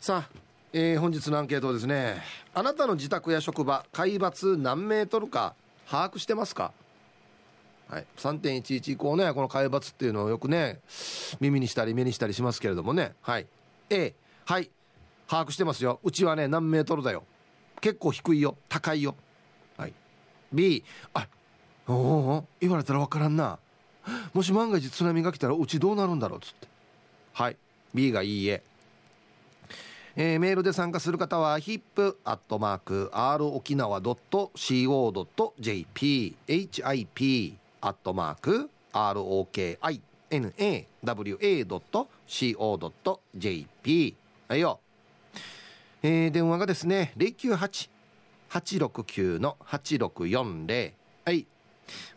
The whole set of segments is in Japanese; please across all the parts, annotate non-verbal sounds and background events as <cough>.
さあ、えー、本日のアンケートですねあなたの自宅や職場海抜何メートルか把握してますかはい、3.11以降ねこの海抜っていうのをよくね耳にしたり目にしたりしますけれどもねはい A はい把握してますようちはね何メートルだよ結構低いよ高いよはい B あおお言われたら分からんなもし万が一津波が来たらうちどうなるんだろうっつってはい B がいいええー、メールで参加する方は hip.rokinawa.co.jp hip.rokinawa.co.jp はいよ、えー、電話がですね098869 8640はい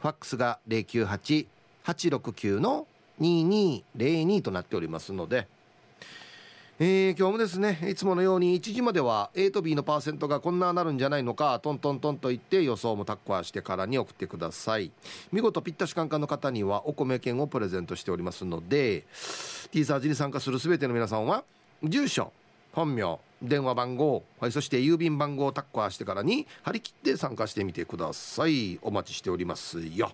ファックスが098869の2202となっておりますのでえ今日もですねいつものように1時までは A と B のパーセントがこんななるんじゃないのかトントントンと言って予想もタッコアしてからに送ってください見事ぴったしカンカンの方にはお米券をプレゼントしておりますので T サージに参加する全ての皆さんは住所本名電話番号、はい、そして郵便番号をタッコアしてからに張り切って参加してみてくださいお待ちしておりますよ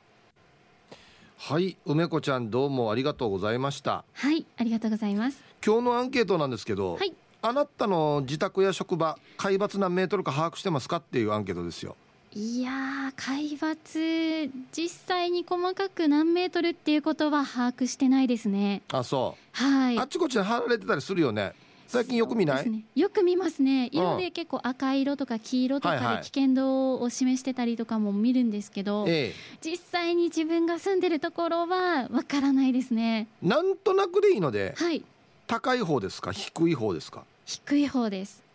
はい梅子ちゃんどうもありがとうございましたはいありがとうございます今日のアンケートなんですけど、はい、あなたの自宅や職場海抜何メートルか把握してますかっていうアンケートですよいや海抜実際に細かく何メートルっていうことは把握してないですねあそうはいあっちこっちで離れてたりするよね最近よく見ない、ね、よく見ますね色で結構赤色とか黄色とかで危険度を示してたりとかも見るんですけど、はいはい、実際に自分が住んでるところはわからないですねなんとなくでいいので、はい、高い方ですか低い方ですか低い方です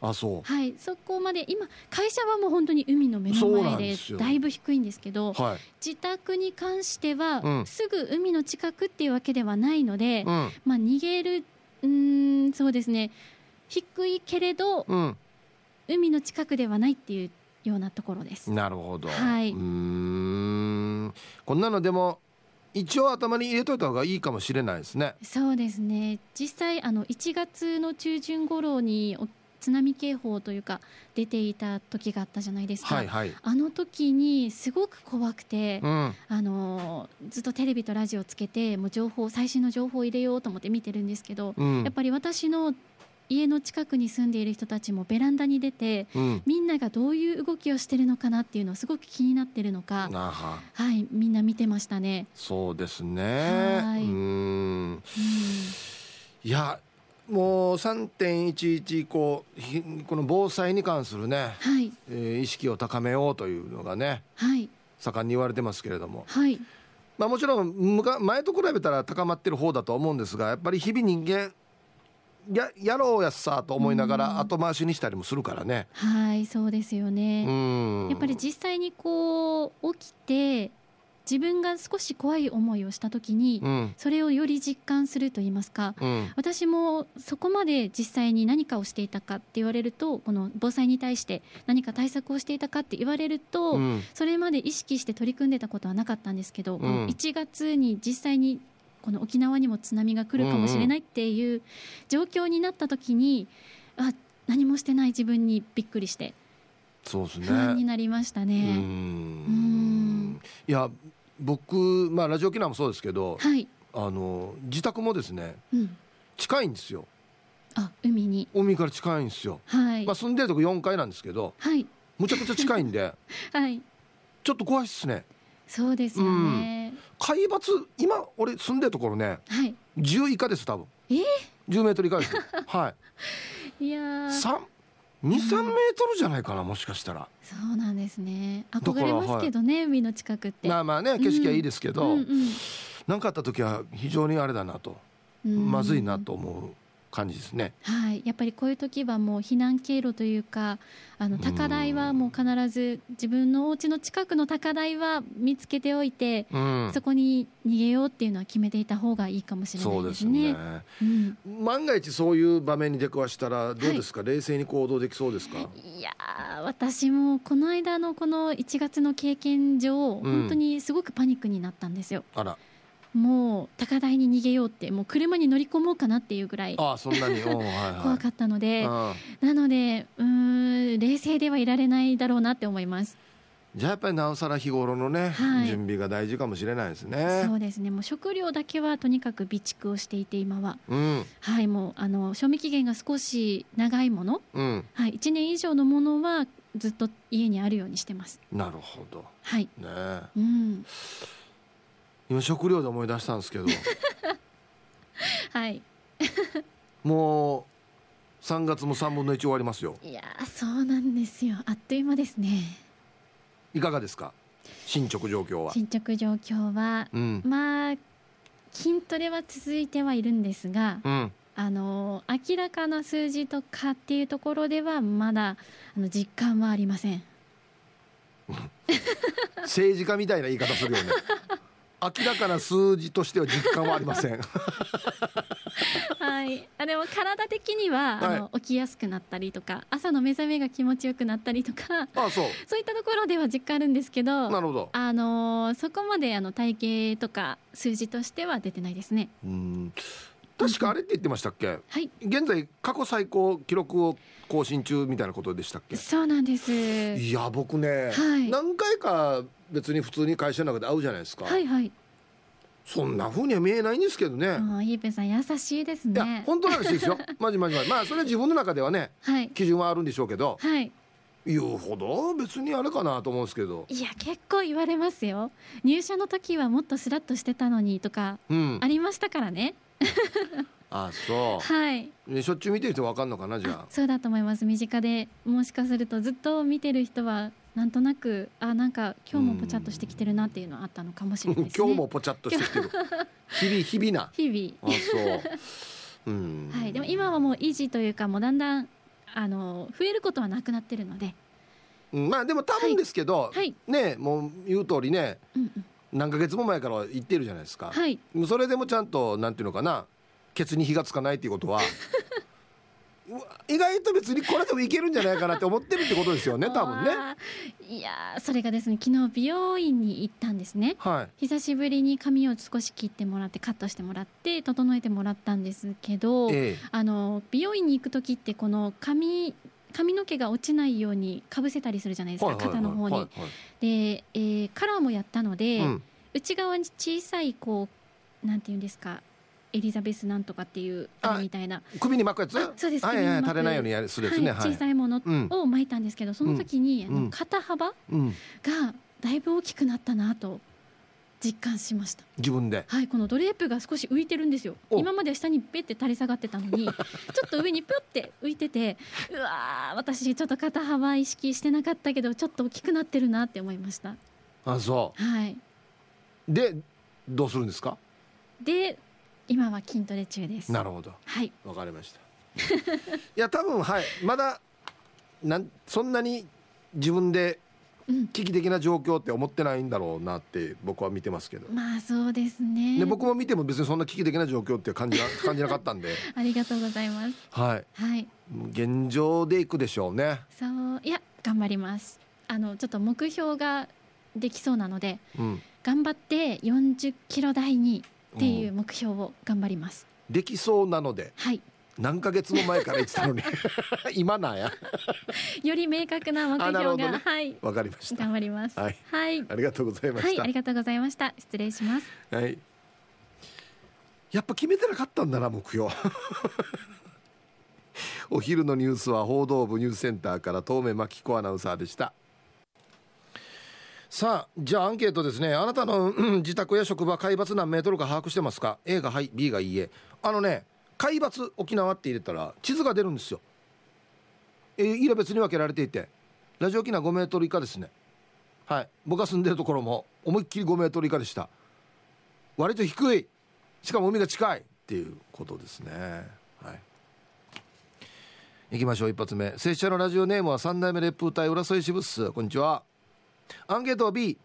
あそうはいそこまで今会社はもう本当に海の目の前でだいぶ低いんですけど、はい、自宅に関しては、うん、すぐ海の近くっていうわけではないので、うん、まあ、逃げるうんそうですね低いけれど、うん、海の近くではないっていうようなところですなるほど、はい、うんこんなのでも一応頭に入れといた方がいいかもしれないですねそうですね実際あの1月の中旬頃に津波警報というか出ていた時があったじゃないですか、はいはい、あの時にすごく怖くて、うん、あのずっとテレビとラジオつけてもう情報最新の情報を入れようと思って見てるんですけど、うん、やっぱり私の家の近くに住んでいる人たちもベランダに出て、うん、みんながどういう動きをしてるのかなっていうのをすごく気になってるのかはい、みんな見てましたねそうですねはいうんいやもう3.11以降この防災に関するね、はいえー、意識を高めようというのがね、はい、盛んに言われてますけれども、はいまあ、もちろんか前と比べたら高まってる方だと思うんですがやっぱり日々人間ややろうやっさと思いながら後回しにしたりもするからね。はいそうですよねやっぱり実際にこう起きて自分が少し怖い思いをした時に、うん、それをより実感すると言いますか、うん、私もそこまで実際に何かをしていたかって言われるとこの防災に対して何か対策をしていたかって言われると、うん、それまで意識して取り組んでたことはなかったんですけど、うん、1月に実際にこの沖縄にも津波が来るかもしれないっていう状況になった時にあ何もしてない自分にびっくりして。そうですね。になりましたね。うん。いや僕、まあ、ラジオ機能もそうですけど、はい、あの自宅もですね、うん、近いんですよあ海に海から近いんですよ、はいまあ、住んでるとこ4階なんですけど、はい、むちゃくちゃ近いんで、<laughs> はい、ちょっと怖いっすねそうですよね、うん、海抜今俺住んでるところね、はい、10以下です多分えー、10メートル以下ですはい <laughs> いやー二三メートルじゃないかなもしかしたらそうなんですね憧れますけどね、海の近くってまあまあね景色はいいですけど何、うんうんうん、かあった時は非常にあれだなと、まずいなと思う感じですね、はい、やっぱりこういう時はもう避難経路というかあの高台はもう必ず自分のお家の近くの高台は見つけておいて、うん、そこに逃げようっていうのは決めていた方がいいかもしれないですね。すねうん、万が一そういう場面に出くわしたらどうですか、はい、冷静に行動できそうですかいや私もこの間のこの1月の経験上、うん、本当にすごくパニックになったんですよ。あらもう高台に逃げようってもう車に乗り込もうかなっていうぐらいあそんなに、怖かったのでなのでうん冷静ではいられないだろうなって思います。じゃあやっぱりなおさら日頃のね、はい、準備が大事かもしれないですね。そうですね。もう食料だけはとにかく備蓄をしていて今は、うん、はいもうあの賞味期限が少し長いもの、うん、はい一年以上のものはずっと家にあるようにしてます。なるほど。はい。ね。うん。今食料で思い出したんですけど <laughs> はい <laughs> もう三月も三分の一終わりますよいやそうなんですよあっという間ですねいかがですか進捗状況は進捗状況は、うん、まあ筋トレは続いてはいるんですが、うん、あの明らかな数字とかっていうところではまだあの実感はありません <laughs> 政治家みたいな言い方するよね明らかな数字としては実感はありませんはい、あでも体的には、はい、あの起きやすくなったりとか朝の目覚めが気持ちよくなったりとかあそうそういったところでは実感あるんですけどなるほど、あのそこまであの体型とか数字としては出てないですね。うん確かあれって言ってましたっけ、はい、現在過去最高記録を更新中みたいなことでしたっけそうなんですいや僕ね、はい、何回か別に普通に会社の中で会うじゃないですかはいはいそんなふうには見えないんですけどね。もうイーペさん優しいですね。本当なんですよ。<laughs> まじまじまじ。まあそれは自分の中ではね、はい、基準はあるんでしょうけど。はい。言うほど別にあれかなと思うんですけどいや結構言われますよ入社の時はもっとスラッとしてたのにとかありましたからね、うん <laughs> あそう、はい、ね、しょっちゅう見てる人わかんのかなじゃあそうだと思います身近でもしかするとずっと見てる人はなんとなくあなんか今日もぽちゃっとしてきてるなっていうのあったのかもしれない、ね、今日もぽちゃっとしてきてる <laughs> 日々日々な日々あそう、うん、<laughs> はいでも今はもう維持というかもうだんだんあの増えることはなくなってるので、うん、まあでも多分ですけど、はい、ねもう言う通りね、うんうん何ヶ月も前から言ってるじゃないですか、はい、それでもちゃんとなんていうのかなケツに火がつかないっていうことは <laughs> 意外と別にこれでもいけるんじゃないかなって思ってるってことですよね <laughs> 多分ねいやそれがですね昨日美容院に行ったんですね、はい、久しぶりに髪を少し切ってもらってカットしてもらって整えてもらったんですけど、ええ、あの美容院に行く時ってこの髪髪の毛が落ちないようにかぶせたりするじゃないですか、肩の方に。で、えー、カラーもやったので、うん、内側に小さいこうなんていうんですかエリザベスなんとかっていうあれみたいな首に巻くやつそうです、はいはい、垂れないようにやるするやつね、はい、小さいものを巻いたんですけど、うん、その時に、あの肩幅がだいぶ大きくなったなと実感しました自分ではいこのドレープが少し浮いてるんですよ今までは下にべって垂れ下がってたのに <laughs> ちょっと上にぷって浮いててうわ私ちょっと肩幅意識してなかったけどちょっと大きくなってるなって思いましたあそうはいでどうするんですかで今は筋トレ中ですなるほどはいわかりましたいや多分はいまだなんそんなに自分で危機的な状況って思ってないんだろうなって僕は見てますけどまあそうですねで僕も見ても別にそんな危機的な状況って感じな <laughs> 感じなかったんでありがとうございますはい、はい、現状でいくでしょうねそういや頑張りますあのちょっと目標ができそうなので、うん、頑張って40キロ台にっていう目標を頑張ります、うん、できそうなのではい何ヶ月も前から言ってたのに <laughs> 今なやより明確な目標が、ね、はいわかりました頑張ります、はい、はい、ありがとうございました、はい、ありがとうございました失礼しますはいやっぱ決めてなかったんだな目標 <laughs> お昼のニュースは報道部ニュースセンターから遠目真紀子アナウンサーでしたさあじゃあアンケートですねあなたの、自宅や職場海抜何メートルか把握してますか A がはい B がいいえあのね海抜沖縄って入れたら地図が出るんですよえー、色別に分けられていてラジオ沖縄5メートル以下ですねはい僕が住んでるところも思いっきり5メートル以下でした割と低いしかも海が近いっていうことですねはい行きましょう一発目拙者のラジオネームは三代目烈風隊浦添支部っすこんにちはアンケート B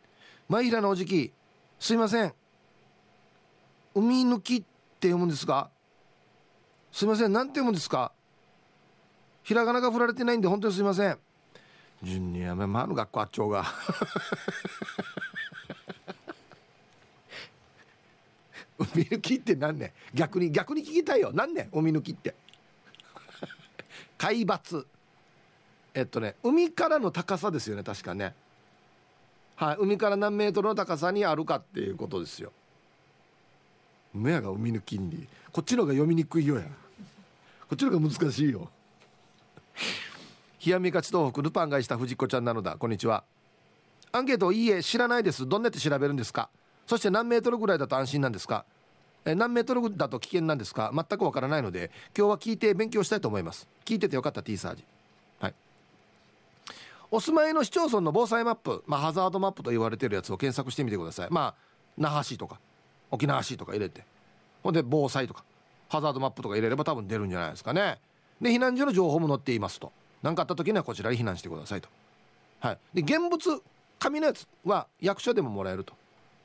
前平のおじきすいません海抜きって読むんですがすいません何て読むんですかひらがなが振られてないんで本当にすいません順にやめまの学校あっちょうが海 <laughs> 抜きって何ね逆に逆に聞きたいよ何ね海抜きって海抜えっとね海からの高さですよね確かねはい海から何メートルの高さにあるかっていうことですよむやが海抜きにこっちの方が読みにくいよやっちのが難しいよ冷やみ勝ち東北ルパンがした藤子ちゃんなのだこんにちはアンケートいいえ知らないですどんなって調べるんですかそして何メートルぐらいだと安心なんですかえ何メートルだと危険なんですか全くわからないので今日は聞いて勉強したいと思います聞いててよかった T サージはいお住まいの市町村の防災マップ、まあ、ハザードマップと言われてるやつを検索してみてくださいまあ那覇市とか沖縄市とか入れてほんで防災とかハザードマップとか入れれば多分出るんじゃないですかねで避難所の情報も載っていますと何かあった時にはこちらに避難してくださいとはいで現物紙のやつは役所でももらえると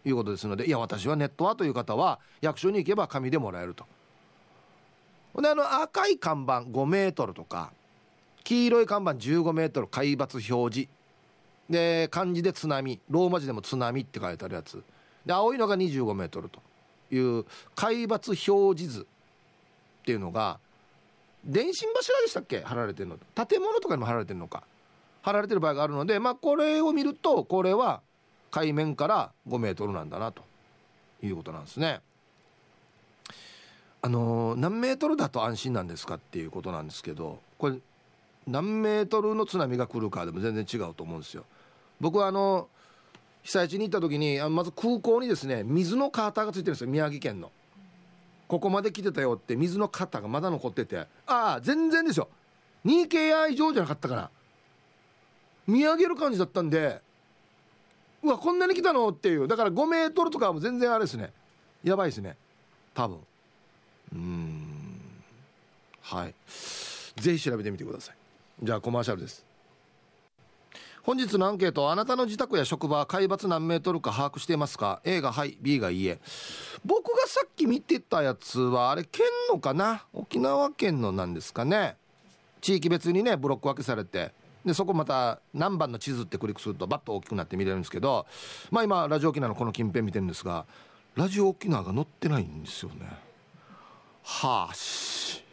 いうことですのでいや私はネットはという方は役所に行けば紙でもらえるとであの赤い看板5メートルとか黄色い看板15メートル海抜表示で漢字で津波ローマ字でも津波って書いてあるやつで青いのが25メートルという海抜表示図っていうのが電信柱でしたっけ貼られてるの建物とかにも貼られてるのか貼られてる場合があるのでまあこれを見るとこれは海面から5メートルなんだなということなんですね。あの何メートルだと安心なんですかっていうことなんですけどこれ何メートルの津波が来るかでも全然違うと思うんですよ。僕はあの被災地に行った時にあまず空港にですね水のカーターがついてるんですよ宮城県の。ここまで来てたよって水の肩がまだ残っててああ全然ですよ 2K 以上じゃなかったから見上げる感じだったんでうわこんなに来たのっていうだから5メートルとかも全然あれですねやばいですね多分うんはい是非調べてみてくださいじゃあコマーシャルです本日のアンケートあなたの自宅や職場海抜何メートルか把握していますか A がはい B がいいえ僕がさっき見てたやつはあれ県のかな沖縄県のなんですかね地域別にねブロック分けされてでそこまた何番の地図ってクリックするとバッと大きくなって見れるんですけどまあ今ラジオ沖縄のこの近辺見てるんですがラジオ沖縄が載ってないんですよねはあし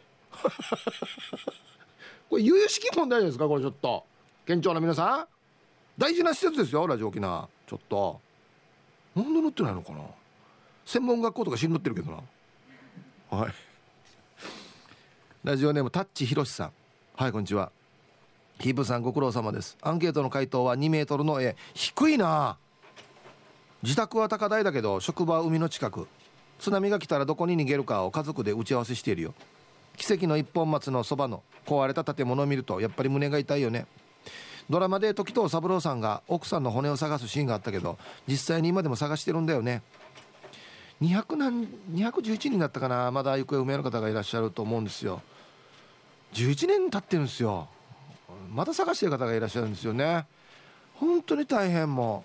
<laughs> これ有識問題ですかこれちょっと県庁の皆さん大事な施設ですよラジオ沖縄ちょっとなんで乗ってないのかな専門学校とか死ん乗ってるけどなはいラジオネームタッチひろしさんはいこんにちはヒープさんご苦労様ですアンケートの回答は2メートルの絵低いな自宅は高台だけど職場は海の近く津波が来たらどこに逃げるかを家族で打ち合わせしているよ奇跡の一本松のそばの壊れた建物を見るとやっぱり胸が痛いよねドラマで時藤三郎さんが奥さんの骨を探すシーンがあったけど実際に今でも探してるんだよね200何211人だったかなまだ行方不明の方がいらっしゃると思うんですよ11年経ってるんですよまた探してる方がいらっしゃるんですよね本当に大変も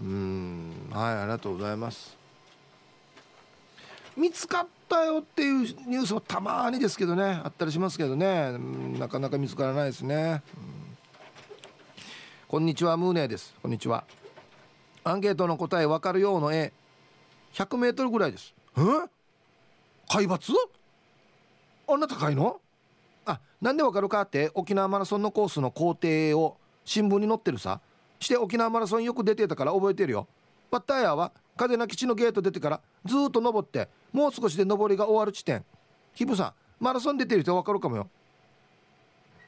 ううんはいありがとうございます見つかったよっていうニュースもたまにですけどねあったりしますけどねなかなか見つからないですね、うんこんにちはムーネーですこんにちはアンケートの答えわかるようの絵。100メートルぐらいですえ海抜あんな高いのあなんでわかるかって沖縄マラソンのコースの工程を新聞に載ってるさして沖縄マラソンよく出てたから覚えてるよバッターヤーは風な基地のゲート出てからずっと登ってもう少しで登りが終わる地点ヒブさんマラソン出てる人分かるかもよ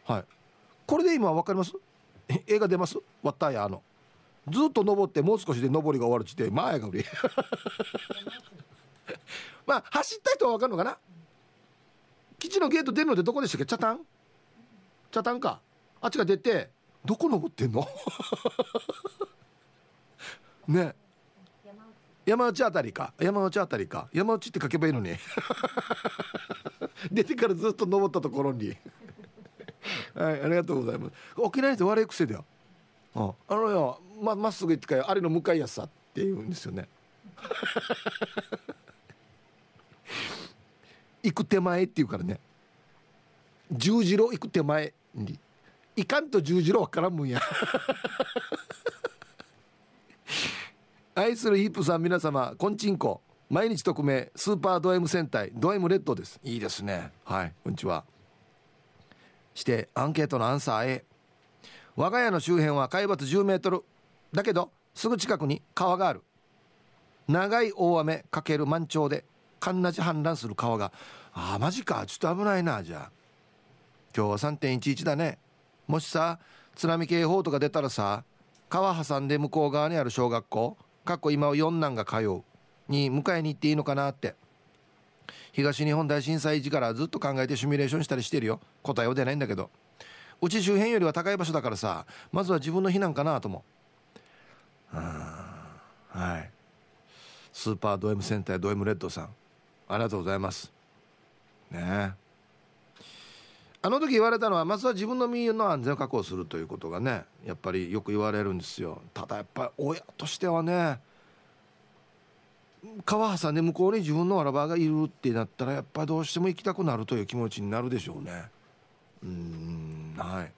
はいこれで今分かります映画出ますわったやあのずっと登ってもう少しで登りが終わる時点前が売りまあ <laughs> 走った人は分かるのかな基地のゲート出るのっどこでしたっけチャタンチャタンかあっちが出てどこ登ってんの <laughs> ね山内あたりか山内あたりか山内って書けばいいのに <laughs> 出てからずっと登ったところにはいありがとうございます沖縄人悪い癖だよああのよままっすぐ行ってかよあれの向かいやさって言うんですよね <laughs> 行く手前って言うからね十字路行く手前に行かんと十字路わからんもんや <laughs> 愛するヒップさん皆様こんちんこ毎日匿名、スーパードエム戦隊ドエムレッドですいいですねはいこんにちはしてアンケートのアンサーへ我が家の周辺は海抜10メートルだけどすぐ近くに川がある長い大雨かける満潮でんなじ氾濫する川がああマジかちょっと危ないなじゃあ今日は3.11だねもしさ津波警報とか出たらさ川挟んで向こう側にある小学校かっこ今は四男が通うに迎えに行っていいのかなって東日本大震災時からずっと考えてシミュレーションしたりしてるよ答えようないんだけどうち周辺よりは高い場所だからさまずは自分の避難かなともはいスーパード M センタード M レッドさんありがとうございますねあの時言われたのはまずは自分の身の安全を確保するということがねやっぱりよく言われるんですよただやっぱり親としてはね川さんね向こうに自分のアラバーがいるってなったらやっぱどうしても行きたくなるという気持ちになるでしょうねうんはい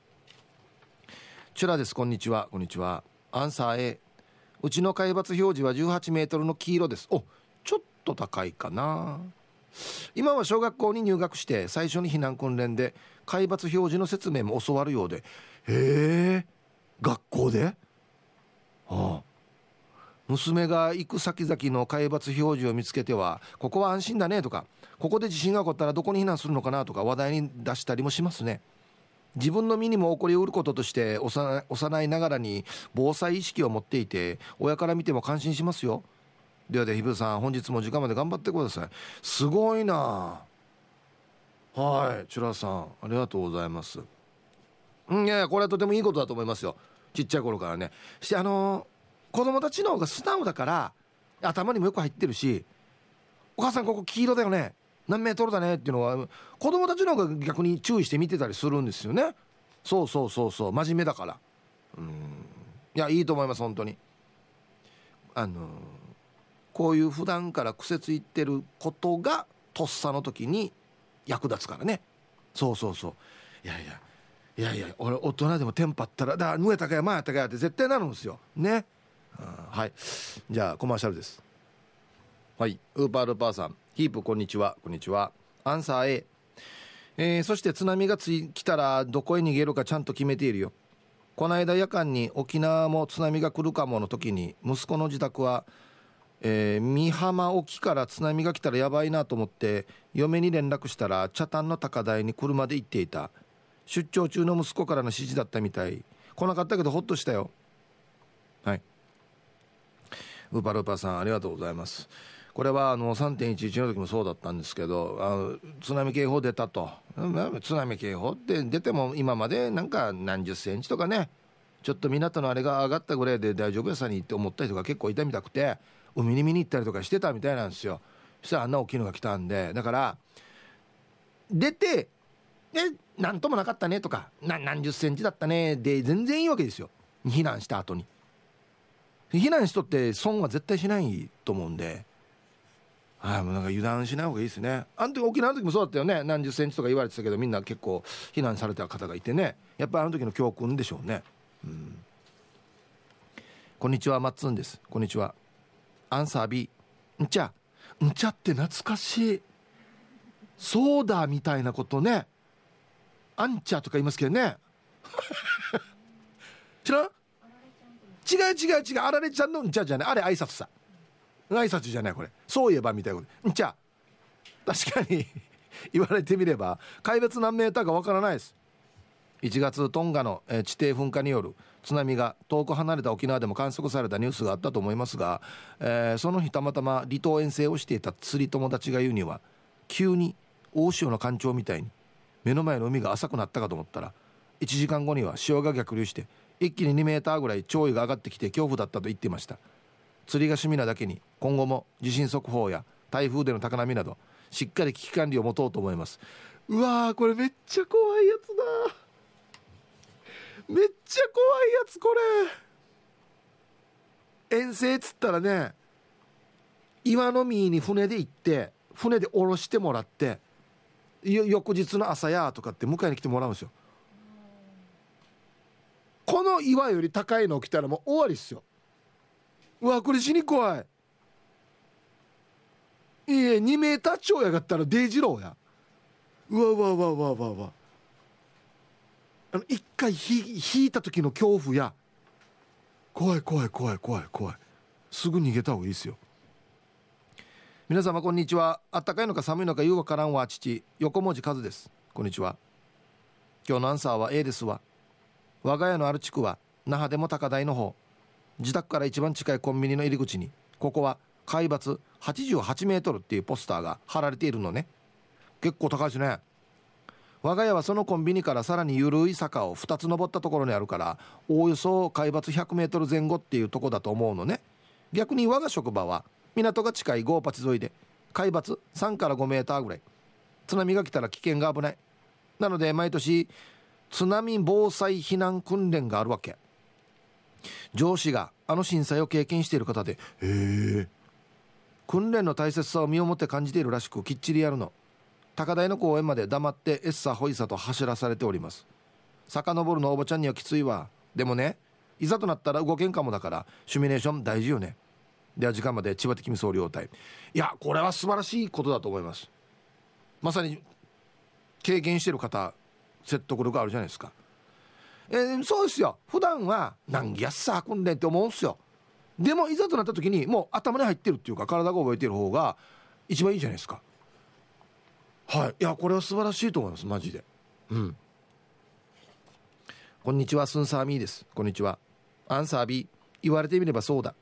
チュラですこんにちはこんにちはアンサー A うちの海抜表示は18メートルの黄色ですおちょっと高いかな今は小学校に入学して最初に避難訓練で海抜表示の説明も教わるようでへえ学校でああ娘が行く先々の海抜表示を見つけてはここは安心だねとかここで地震が起こったらどこに避難するのかなとか話題に出したりもしますね自分の身にも起こりうることとして幼いながらに防災意識を持っていて親から見ても感心しますよではでひぶさん本日も時間まで頑張ってくださいすごいなはいチュラさんありがとうございますうんいやいやこれはとてもいいことだと思いますよちっちゃい頃からねしてあのー子供たちの方が素直だから頭にもよく入ってるし「お母さんここ黄色だよね何メートルだね」っていうのは子供たちの方が逆に注意して見てたりするんですよねそうそうそうそう真面目だからうんいやいいと思います本当にあのこういう普段から癖ついてることがとっさの時に役立つからねそうそうそういやいやいやいや俺大人でもテンパったらだ上高山やったかやって絶対なるんですよねはいじゃあコマーシャルですはいウーパールーパーさんヒープこんにちはこんにちはアンサー A えー、そして津波がつい来たらどこへ逃げるかちゃんと決めているよこの間夜間に沖縄も津波が来るかもの時に息子の自宅は、えー、美浜沖から津波が来たらやばいなと思って嫁に連絡したら茶炭の高台に車で行っていた出張中の息子からの指示だったみたい来なかったけどほっとしたよはいウパルパさんありがとうございますこれはあの3.11の時もそうだったんですけどあの津波警報出たと津波警報って出ても今までなんか何十センチとかねちょっと港のあれが上がったぐらいで大丈夫やさにって思った人が結構いたみたくて海に見に行ったりとかしてたみたいなんですよそしたらあんな大きいのが来たんでだから出てで何ともなかったねとか何十センチだったねで全然いいわけですよ避難した後に避難しとって損は絶対しないと思うんで。はい、もうなんか油断しない方がいいですね。あの時沖縄の時もそうだったよね。何十センチとか言われてたけど、みんな結構避難された方がいてね。やっぱりあの時の教訓でしょうね。うん。こんにちは、まっつんです。こんにちは。アンサー B。んちゃ。んちゃって懐かしい。そうだみたいなことね。アンチャとか言いますけどね。<laughs> 知らん違う違う違うあられちゃんのんちゃじゃないあれ挨拶さ挨拶じゃないこれそういえばみたいなことんちゃ確かに <laughs> 言われてみれば怪別何メーターかわからないです1月トンガの地底噴火による津波が遠く離れた沖縄でも観測されたニュースがあったと思いますが、えー、その日たまたま離島遠征をしていた釣り友達が言うには急に大潮の干潮みたいに目の前の海が浅くなったかと思ったら1時間後には潮が逆流して一気に2メーターぐらい潮位が上がってきて恐怖だったと言っていました釣りが趣味なだけに今後も地震速報や台風での高波などしっかり危機管理を持とうと思いますうわーこれめっちゃ怖いやつだめっちゃ怖いやつこれ遠征っつったらね岩の実に船で行って船で降ろしてもらって翌日の朝やとかって迎えに来てもらうんですよこの岩より高いの来たらもう終わりっすようわこれ死に怖いいえ2メーター超やがったらデイジローやうわうわうわうわうわうわあの一回ひ引いた時の恐怖や怖い怖い怖い怖い怖いすぐ逃げた方がいいですよ皆様こんにちはあったかいのか寒いのかようわからんわ父横文字和ですこんにちは今日のアンサーは A ですわ我が家のある地区は那覇でも高台の方自宅から一番近いコンビニの入り口にここは海抜88メートルっていうポスターが貼られているのね結構高いしね我が家はそのコンビニからさらに緩い坂を2つ登ったところにあるからおおよそ海抜100メートル前後っていうとこだと思うのね逆に我が職場は港が近いゴーパチ沿いで海抜3から5メーターぐらい津波が来たら危険が危ないなので毎年津波防災避難訓練があるわけ上司があの震災を経験している方でへえ訓練の大切さを身をもって感じているらしくきっちりやるの高台の公園まで黙ってエッサホイサと走らされております遡るのおばちゃんにはきついわでもねいざとなったら動けんかもだからシミュレーション大事よねでは時間まで千葉的味総領隊いやこれは素晴らしいことだと思いますまさに経験してる方説得力あるじゃないですかえー、そうですよ普段は何やっさ訓練って思うんですよでもいざとなった時にもう頭に入ってるっていうか体が覚えてる方が一番いいじゃないですかはいいやこれは素晴らしいと思いますマジでうんこんにちはスンサーミーですこんにちはアンサー B 言われてみればそうだ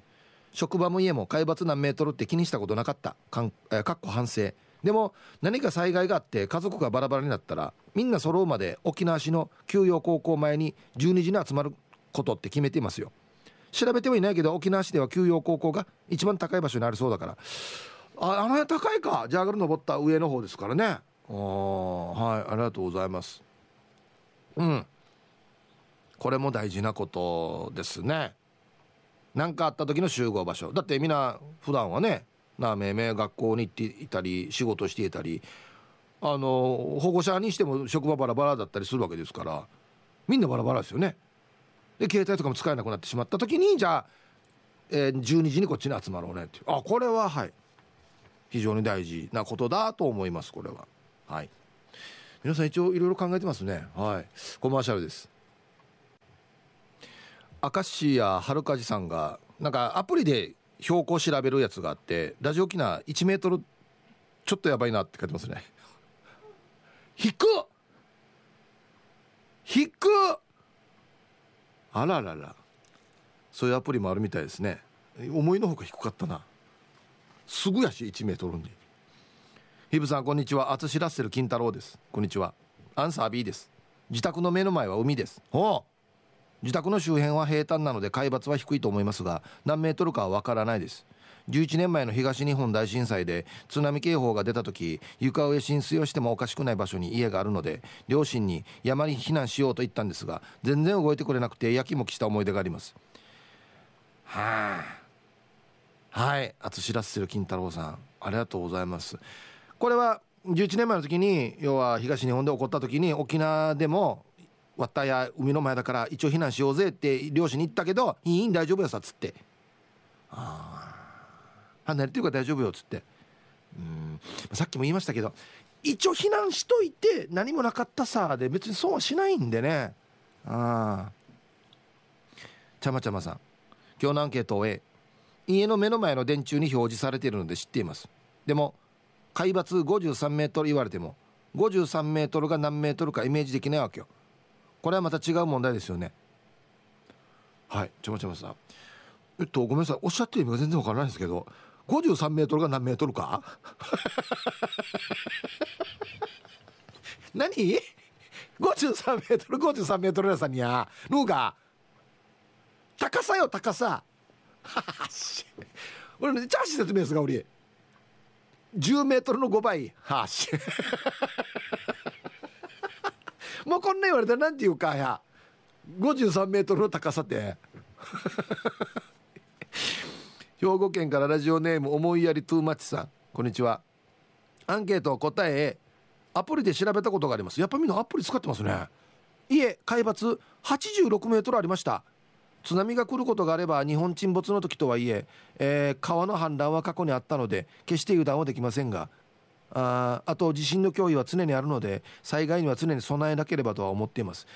職場も家も海抜何メートルって気にしたことなかったかん、えー、かっこ反省でも何か災害があって家族がバラバラになったらみんな揃うまで沖縄市の休養高校前に12時に集まることって決めていますよ調べてはいないけど沖縄市では休養高校が一番高い場所にありそうだからああの辺高いかジャーグル登った上の方ですからねあはいありがとうございますうんこれも大事なことですね何かあった時の集合場所だってみんな普段はねなめめ学校に行っていたり仕事していたりあの保護者にしても職場バラバラだったりするわけですからみんなバラバラですよね。で携帯とかも使えなくなってしまった時にじゃあ、えー、12時にこっちに集まろうねってあこれははい非常に大事なことだと思いますこれははい皆さん一応いろいろ考えてますねはいコマーシャルです明石家はるかじさんがなんかアプリで標高調べるやつがあってラジオ機内1メートルちょっとやばいなって書いてますね引く引くあらららそういうアプリもあるみたいですね思いのほか低かったなすぐやし1メートルにヒブさんこんにちは厚しらせる金太郎ですこんにちはアンサー B です自宅の目の前は海ですほう自宅の周辺は平坦なので海抜は低いと思いますが何メートルかはわからないです11年前の東日本大震災で津波警報が出た時床上浸水をしてもおかしくない場所に家があるので両親に山に避難しようと言ったんですが全然動いてくれなくてやきもきした思い出がありますはあはい淳らッする金太郎さんありがとうございますこれは11年前の時に要は東日本で起こった時に沖縄でもわったや海の前だから一応避難しようぜって漁師に言ったけど「いいん大丈夫よさ」っつって「ああ離れてるから大丈夫よ」っつってうんさっきも言いましたけど一応避難しといて何もなかったさで別に損はしないんでねああちゃまちゃまさん今日のアンケートをえ家の目の前の電柱に表示されているので知っていますでも海抜53メートル言われても53メートルが何メートルかイメージできないわけよこれはまた違う問題ですよねはいちょまちょまさんえっとごめんなさいおっしゃってる意味が全然わからないんですけど53メートルが何メートルか <laughs> 何 ?53 メートル53メートルやさにやルーが高さよ高さ <laughs> 俺ねチャーシー説明すが俺10メートルの5倍はしもうこんな言われたらなんて言うかや53メートルの高さて <laughs> 兵庫県からラジオネーム思いやりトゥーマッチさんこんにちはアンケート答えアプリで調べたことがありますやっぱみんなアプリ使ってますねいえ海抜86メートルありました津波が来ることがあれば日本沈没の時とはいええー、川の氾濫は過去にあったので決して油断はできませんがああと地震の脅威は常にあるので災害には常に備えなければとは思っています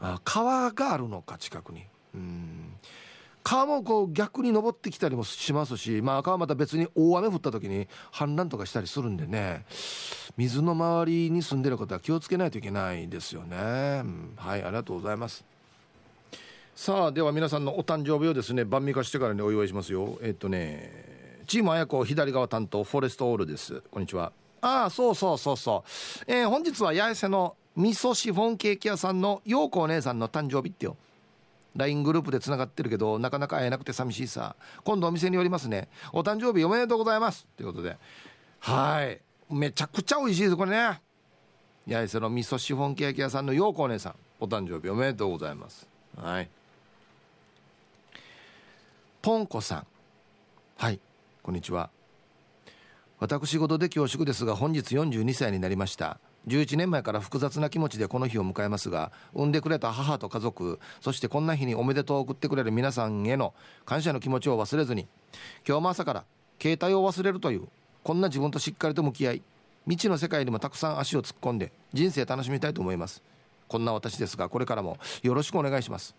あ川があるのか近くにうん川もこう逆に登ってきたりもしますし、まあ、川また別に大雨降った時に氾濫とかしたりするんでね水の周りに住んでる方は気をつけないといけないですよね、うん、はいありがとうございますさあでは皆さんのお誕生日をですね晩味化してからにお祝いしますよえっとねチーム綾子左側担当フォレストオールですこんにちはああ、そうそうそうそう。えー、本日は八重瀬の味噌シフォンケーキ屋さんの陽子お姉さんの誕生日ってよ。LINE グループでつながってるけど、なかなか会えなくて寂しいさ。今度お店に寄りますね。お誕生日おめでとうございます。ということで。はい。めちゃくちゃ美味しいです、これね。八重瀬の味噌シフォンケーキ屋さんの陽子お姉さん。お誕生日おめでとうございます。はい。ポンコさん。はい。こんにちは。私事で恐縮ですが本日42歳になりました11年前から複雑な気持ちでこの日を迎えますが産んでくれた母と家族そしてこんな日におめでとうを送ってくれる皆さんへの感謝の気持ちを忘れずに今日も朝から携帯を忘れるというこんな自分としっかりと向き合い未知の世界にもたくさん足を突っ込んで人生楽しみたいと思いますこんな私ですがこれからもよろしくお願いします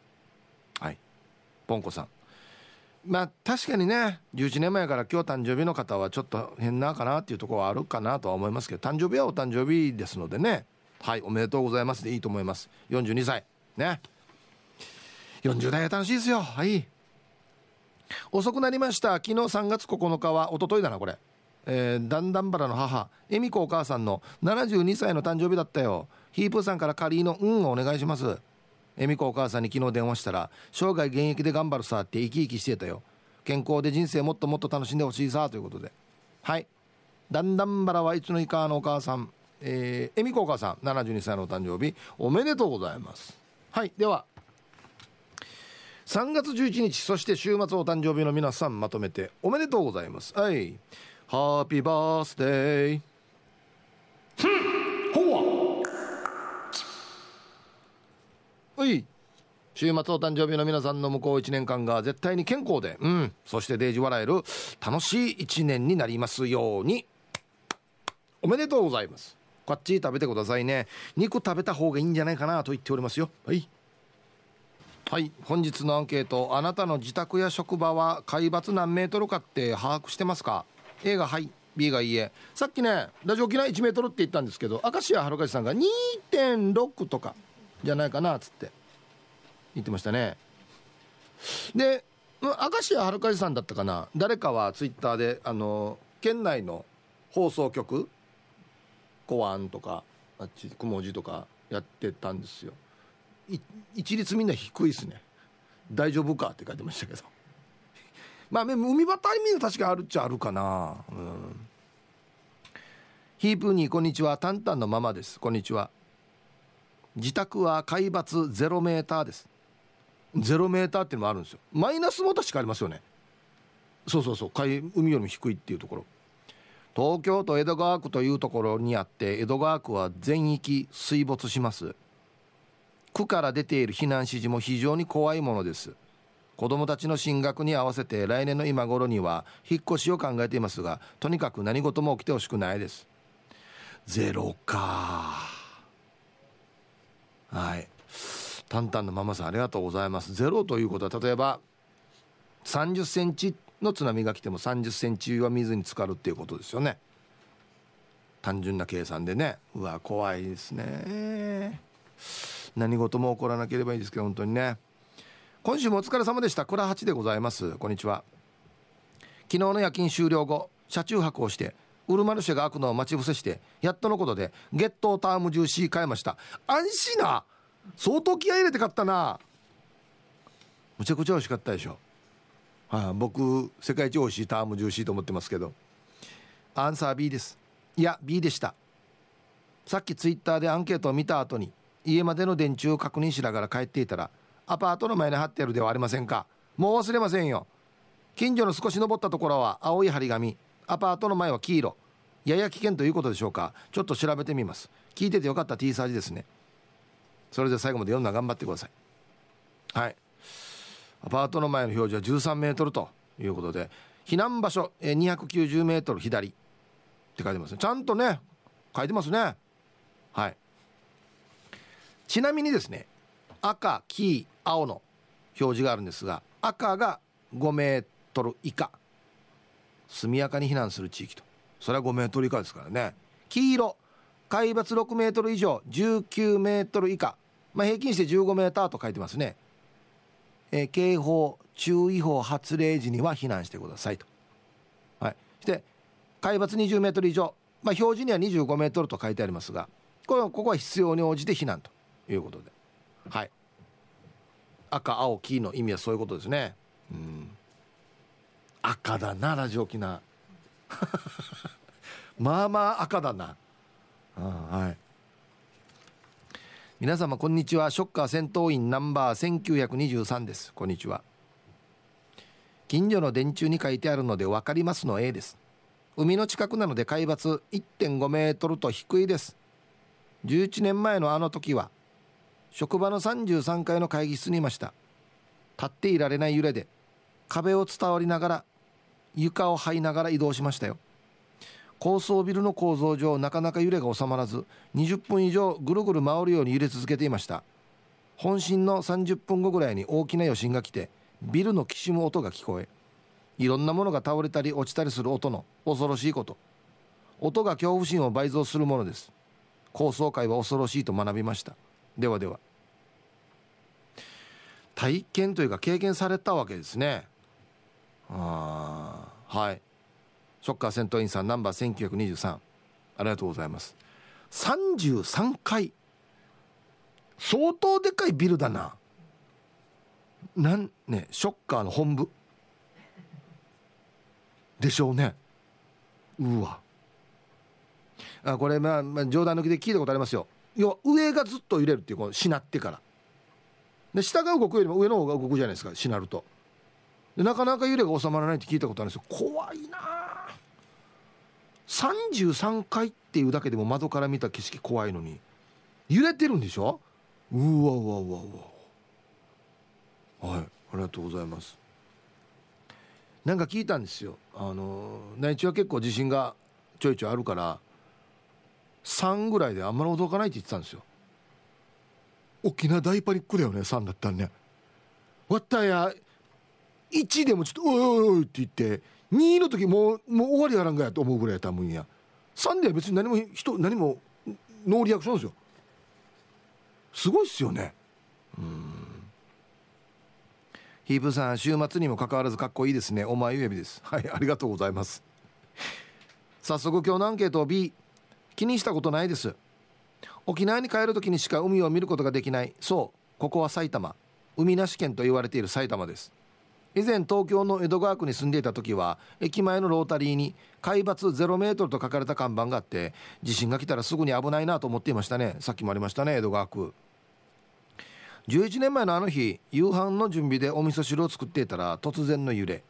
はいポンコさんまあ確かにね11年前から今日誕生日の方はちょっと変なかなっていうところはあるかなとは思いますけど誕生日はお誕生日ですのでねはいおめでとうございますでいいと思います42歳ね40代は楽しいですよはい遅くなりました昨日3月9日はおとといだなこれえー、だんだんバの母恵美子お母さんの72歳の誕生日だったよヒープーさんから仮の「うん」をお願いします恵美子お母さんに昨日電話したら生涯現役で頑張るさって生き生きしてたよ健康で人生もっともっと楽しんでほしいさということではいだんだんバラはいつのいかのお母さんえー、恵美子お母さん72歳のお誕生日おめでとうございますはいでは3月11日そして週末お誕生日の皆さんまとめておめでとうございますはいハッピーバースデーはい週末お誕生日の皆さんの向こう1年間が絶対に健康で、うん、そしてデージ笑える楽しい1年になりますように。おめでとうございます。こっち食べてくださいね。肉食べた方がいいんじゃないかなと言っておりますよ。はい。はい、本日のアンケート、あなたの自宅や職場は海抜何メートルかって把握してますか ?A がはい、B がいいえ。さっきね、ラジオ沖縄1メートルって言ったんですけど、明石家春風さんが2.6とか。じゃないかなっつって言ってましたねで明石家はるかじさんだったかな誰かはツイッターであの県内の放送局公安とかあっち雲寺とかやってたんですよ一律みんな低いっすね大丈夫かって書いてましたけど <laughs> まあ海端ミング確かあるっちゃあるかなうんヒープーにこんにちはタンタンのママですこんにちは自宅は海抜ゼロメーターですゼロメーターっていうのもあるんですよマイナスも確かありますよねそうそうそう海海よりも低いっていうところ東京都江戸川区というところにあって江戸川区は全域水没します区から出ている避難指示も非常に怖いものです子どもたちの進学に合わせて来年の今頃には引っ越しを考えていますがとにかく何事も起きてほしくないですゼロかはいタンタンのママさんありがとうございますゼロということは例えば30センチの津波が来ても30センチは水に浸かるっていうことですよね単純な計算でねうわ怖いですね何事も起こらなければいいですけど本当にね今週もお疲れ様でした倉八でございますこんにちは昨日の夜勤終了後車中泊をしてウルマルシェが開くのを待ち伏せしてやっとのことでゲットタームジューシー買いました安心な相当気合入れて買ったなむちゃくちゃ美味しかったでしょはあ、僕世界一美味しいタームジューシーと思ってますけどアンサー B ですいや B でしたさっきツイッターでアンケートを見た後に家までの電柱を確認しながら帰っていたらアパートの前に貼ってあるではありませんかもう忘れませんよ近所の少し登ったところは青い張り紙アパートの前は黄色やや危険ということでしょうかちょっと調べてみます聞いててよかった T サージですねそれで最後まで読んだ頑張ってくださいはいアパートの前の表示は13メートルということで避難場所290メートル左って書いてますねちゃんとね書いてますねはいちなみにですね赤黄青の表示があるんですが赤が5メートル以下速やかに避難する地域とそれは5メートル以下ですからね黄色海抜6メートル以上19メートル以下、まあ、平均して15メーターと書いてますね、えー、警報注意報発令時には避難してくださいとはいして海抜20メートル以上、まあ、表示には25メートルと書いてありますがこれここは必要に応じて避難ということではい赤青黄の意味はそういうことですねうん赤だなラジオ機な <laughs> まあまあ赤だなあはい皆様こんにちはショッカー戦闘員ナンバー1923ですこんにちは近所の電柱に書いてあるので分かりますの A です海の近くなので海抜1.5メートルと低いです11年前のあの時は職場の33階の会議室にいました立っていられない揺れで壁を伝わりながら床を這いながら移動しましたよ高層ビルの構造上なかなか揺れが収まらず20分以上ぐるぐる回るように揺れ続けていました本震の30分後ぐらいに大きな余震が来てビルのきしむ音が聞こえいろんなものが倒れたり落ちたりする音の恐ろしいこと音が恐怖心を倍増するものです高層階は恐ろしいと学びましたではでは体験というか経験されたわけですねあはいショッカー戦闘員さんナンバー1923ありがとうございます33階相当でかいビルだななんねショッカーの本部でしょうねうわあこれ、まあ、まあ冗談抜きで聞いたことありますよ要は上がずっと揺れるっていうこのしなってからで下が動くよりも上の方が動くじゃないですかしなると。でなかなか揺れが収まらないって聞いたことあるんですよ怖いな33階っていうだけでも窓から見た景色怖いのに揺れてるんでしょうわうわうわうわはいありがとうございますなんか聞いたんですよあの内地は結構地震がちょいちょいあるから3ぐらいであんまり驚かないって言ってたんですよ沖縄大パニックだよね3だったらねわったや1でもちょっと「おいおいおい」って言って2の時もうもう終わりやらんがやと思うぐらいや多分や3では別に何も人何もノーリアクションですよすごいっすよねうんヒープさん週末にもかかわらずかっこいいですねお前ゆえびです <laughs> はいありがとうございます早速今日のアンケート B 気にしたことないです沖縄に帰る時にしか海を見ることができないそうここは埼玉海なし県と言われている埼玉です以前東京の江戸川区に住んでいた時は駅前のロータリーに「海抜0メートル」と書かれた看板があって地震が来たらすぐに危ないなと思っていましたねさっきもありましたね江戸川区11年前のあの日夕飯の準備でお味噌汁を作っていたら突然の揺れ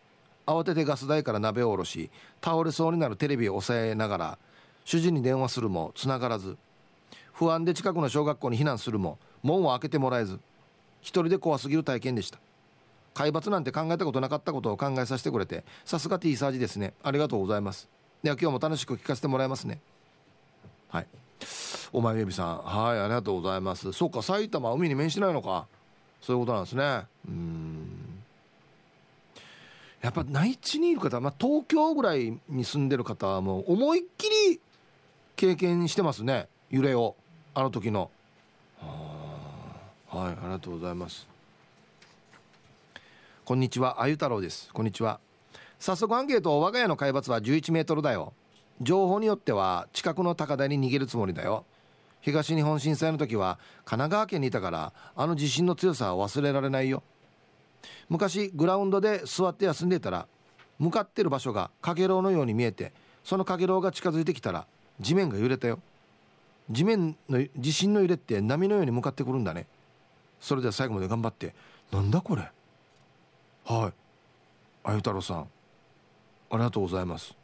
慌ててガス台から鍋を下ろし倒れそうになるテレビを押さえながら主人に電話するも繋がらず不安で近くの小学校に避難するも門を開けてもらえず一人で怖すぎる体験でした海抜なんて考えたことなかったことを考えさせてくれてさすが T サージですねありがとうございますでは今日も楽しく聞かせてもらいますねはいお前ゆびさんはいありがとうございますそっか埼玉海に面してないのかそういうことなんですねうんやっぱ内地にいる方、まあ、東京ぐらいに住んでる方はもう思いっきり経験してますね揺れをあの時のはいありがとうございますこんにちはあゆ太郎ですこんにちは早速アンケート我が家の海抜は11メートルだよ情報によっては近くの高台に逃げるつもりだよ東日本震災の時は神奈川県にいたからあの地震の強さは忘れられないよ昔グラウンドで座って休んでいたら向かってる場所がかけろうのように見えてそのかけろうが近づいてきたら地面が揺れたよ地面の地震の揺れって波のように向かってくるんだねそれでは最後まで頑張ってなんだこれはいあゆ太郎さんありがとうございます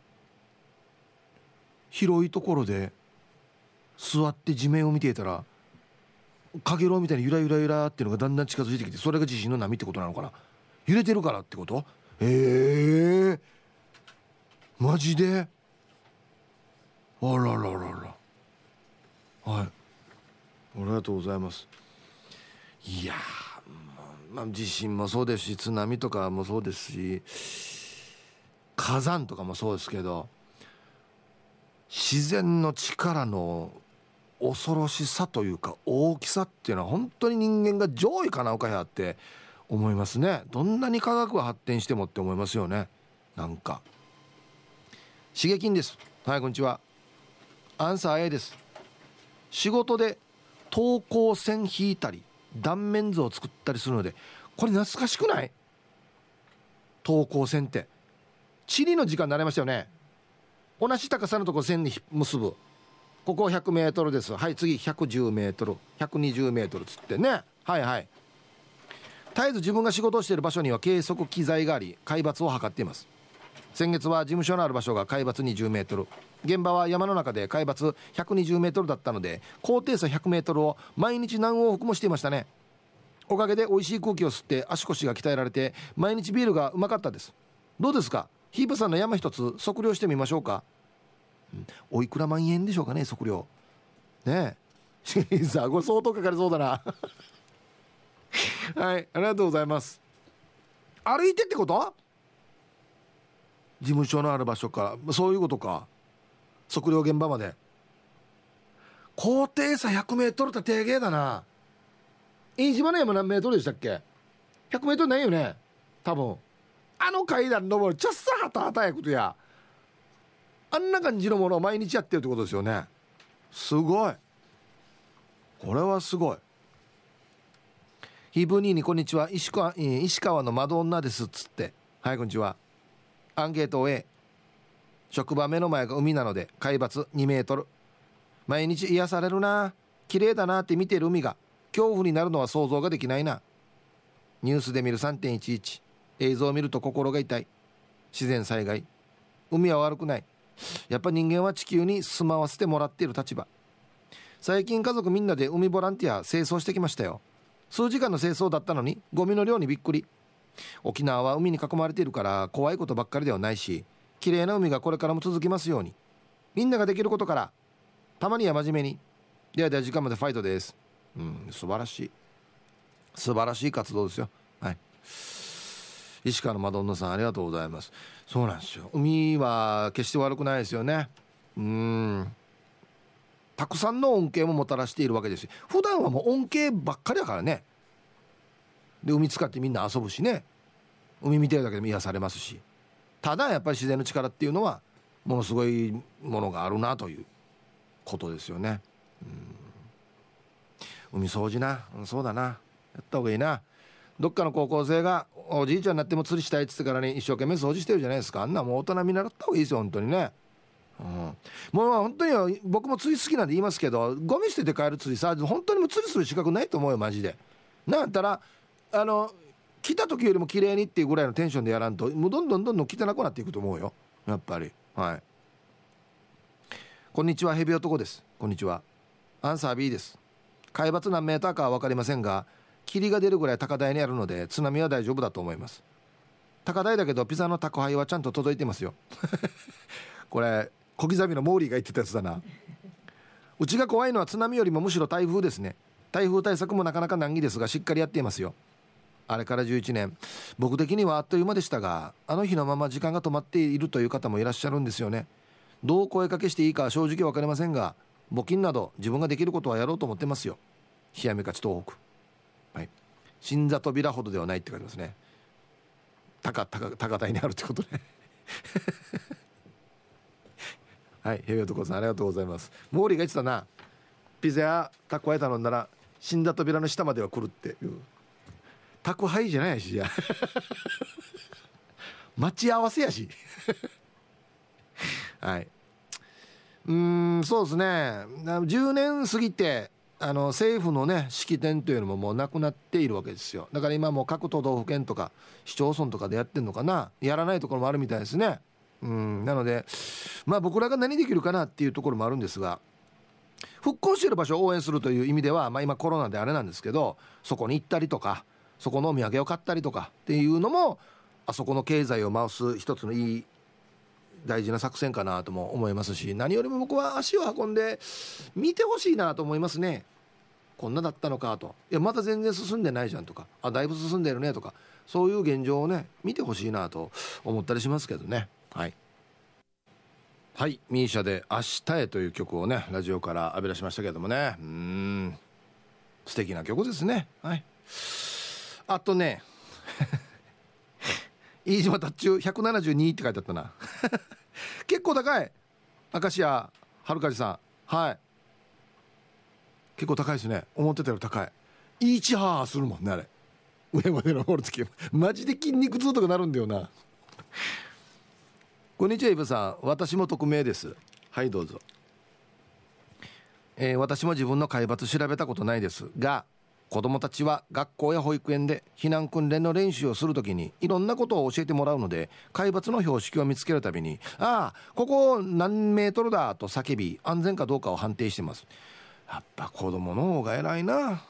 広いところで座って地面を見ていたらかげろうみたいにゆらゆらゆらっていうのがだんだん近づいてきてそれが地震の波ってことなのかな揺れてるからってことええー、マジであららららはいありがとうございますいやまあ、地震もそうですし津波とかもそうですし火山とかもそうですけど自然の力の恐ろしさというか大きさっていうのは本当に人間が上位かなおかやって思いますねどんなに科学が発展してもって思いますよねなんか刺激ですはいこんにちはアンサー A です仕事で投稿線引いたり断面図を作ったりするのでこれ懐かしくない等高線って地理の時間になりましたよね同じ高さのとこ線に結ぶここ 100m ですはい次1 1 0 1 1 m 1 2 0 m つってねはいはい絶えず自分が仕事をしている場所には計測機材があり海抜を測っています先月は事務所のある場所が海抜20メートル現場は山の中で海抜120メートルだったので高低差100メートルを毎日何往復もしていましたねおかげで美味しい空気を吸って足腰が鍛えられて毎日ビールがうまかったですどうですかヒープさんの山一つ測量してみましょうか、うん、おいくら万円でしょうかね測量ねえさあごれ相当かかりそうだな <laughs> はいありがとうございます歩いてってこと事務所のある場所からそういうことか測量現場まで高低差 100m って定芸だな飯島の山何メートルでしたっけ 100m ないよね多分あの階段登るちゃっさはたはたやことやあんな感じのものを毎日やってるってことですよねすごいこれはすごいブニーにこんにちは石川石川の窓女ですっつってはいこんにちはアンケートをえ職場目の前が海なので海抜2メートル毎日癒されるな綺麗だなって見てる海が恐怖になるのは想像ができないなニュースで見る3.11映像を見ると心が痛い自然災害海は悪くないやっぱ人間は地球に住まわせてもらっている立場最近家族みんなで海ボランティア清掃してきましたよ数時間の清掃だったのにゴミの量にびっくり沖縄は海に囲まれているから怖いことばっかりではないし綺麗な海がこれからも続きますようにみんなができることからたまには真面目にではでは時間までファイトですうん素晴らしい素晴らしい活動ですよはい石川のマドンナさんありがとうございますそうなんですよ海は決して悪くないですよねうんたくさんの恩恵ももたらしているわけですし普段はもう恩恵ばっかりだからねで海使ってみんな遊ぶしね海見てるだけでも癒されますしただやっぱり自然の力っていうのはものすごいものがあるなということですよね。うん海掃除な、うん、そうだなやった方がいいなどっかの高校生がおじいちゃんになっても釣りしたいっつってからに一生懸命掃除してるじゃないですかあんなもう大人見習った方がいいですよ本当にね。うん、もう本当に僕も釣り好きなんで言いますけどゴミ捨てて帰る釣りさ本当にもう釣りする資格ないと思うよマジで。なんやったらあの来た時よりも綺麗にっていうぐらいのテンションでやらんともうどんどんどんどん汚くなっていくと思うよやっぱりはいこんにちはヘビ男ですこんにちはアンサー B です海抜何メーターかは分かりませんが霧が出るぐらい高台にあるので津波は大丈夫だと思います高台だけどピザの宅配はちゃんと届いてますよ <laughs> これ小刻みのモーリーが言ってたやつだなうちが怖いのは津波よりもむしろ台風ですね台風対策もなかなか難儀ですがしっかりやっていますよあれから11年僕的にはあっという間でしたがあの日のまま時間が止まっているという方もいらっしゃるんですよねどう声かけしていいか正直分かりませんが募金など自分ができることはやろうと思ってますよ冷やめ勝ち東北はい新座扉ほどではないって書いてますね高高高台にあるってことね <laughs> はいヘ平洋とこさんありがとうございますモーリーが言ってたなピザやたこ焼き頼んだら死んだ扉の下までは来るっていう宅配じゃないしじゃ <laughs> 待ち合わせやし <laughs> はいうんそうですね10年過ぎてあの政府のね式典というのももうなくなっているわけですよだから今もう各都道府県とか市町村とかでやってんのかなやらないところもあるみたいですねうんなのでまあ僕らが何できるかなっていうところもあるんですが復興している場所を応援するという意味では、まあ、今コロナであれなんですけどそこに行ったりとかそこのお土産を買ったりとかっていうのもあそこの経済を回す一つのいい大事な作戦かなとも思いますし何よりも僕は足を運んで見てほしいなと思いますね。こんなだったのかといやまだ全然進んでないじゃんとかあだいぶ進んでるねとかそういう現状をね見てほしいなと思ったりしますけどねはいはい MISIA で「明日へ」という曲をねラジオから浴び出しましたけどもねうん素敵な曲ですねはい。あとね <laughs> 飯島達中172って書いてあったな <laughs> 結構高い明石家はるかじさんはい結構高いですね思ってたより高いイーチハーするもんねあれ上まで登るときマジで筋肉痛とかなるんだよなこんにちはイブさん私も匿名ですはいどうぞ、えー、私も自分の海抜調べたことないですが子どもたちは学校や保育園で避難訓練の練習をするときにいろんなことを教えてもらうので海抜の標識を見つけるたびに「ああここ何メートルだ」と叫び安全かどうかを判定してますやっぱ子どもの方が偉いな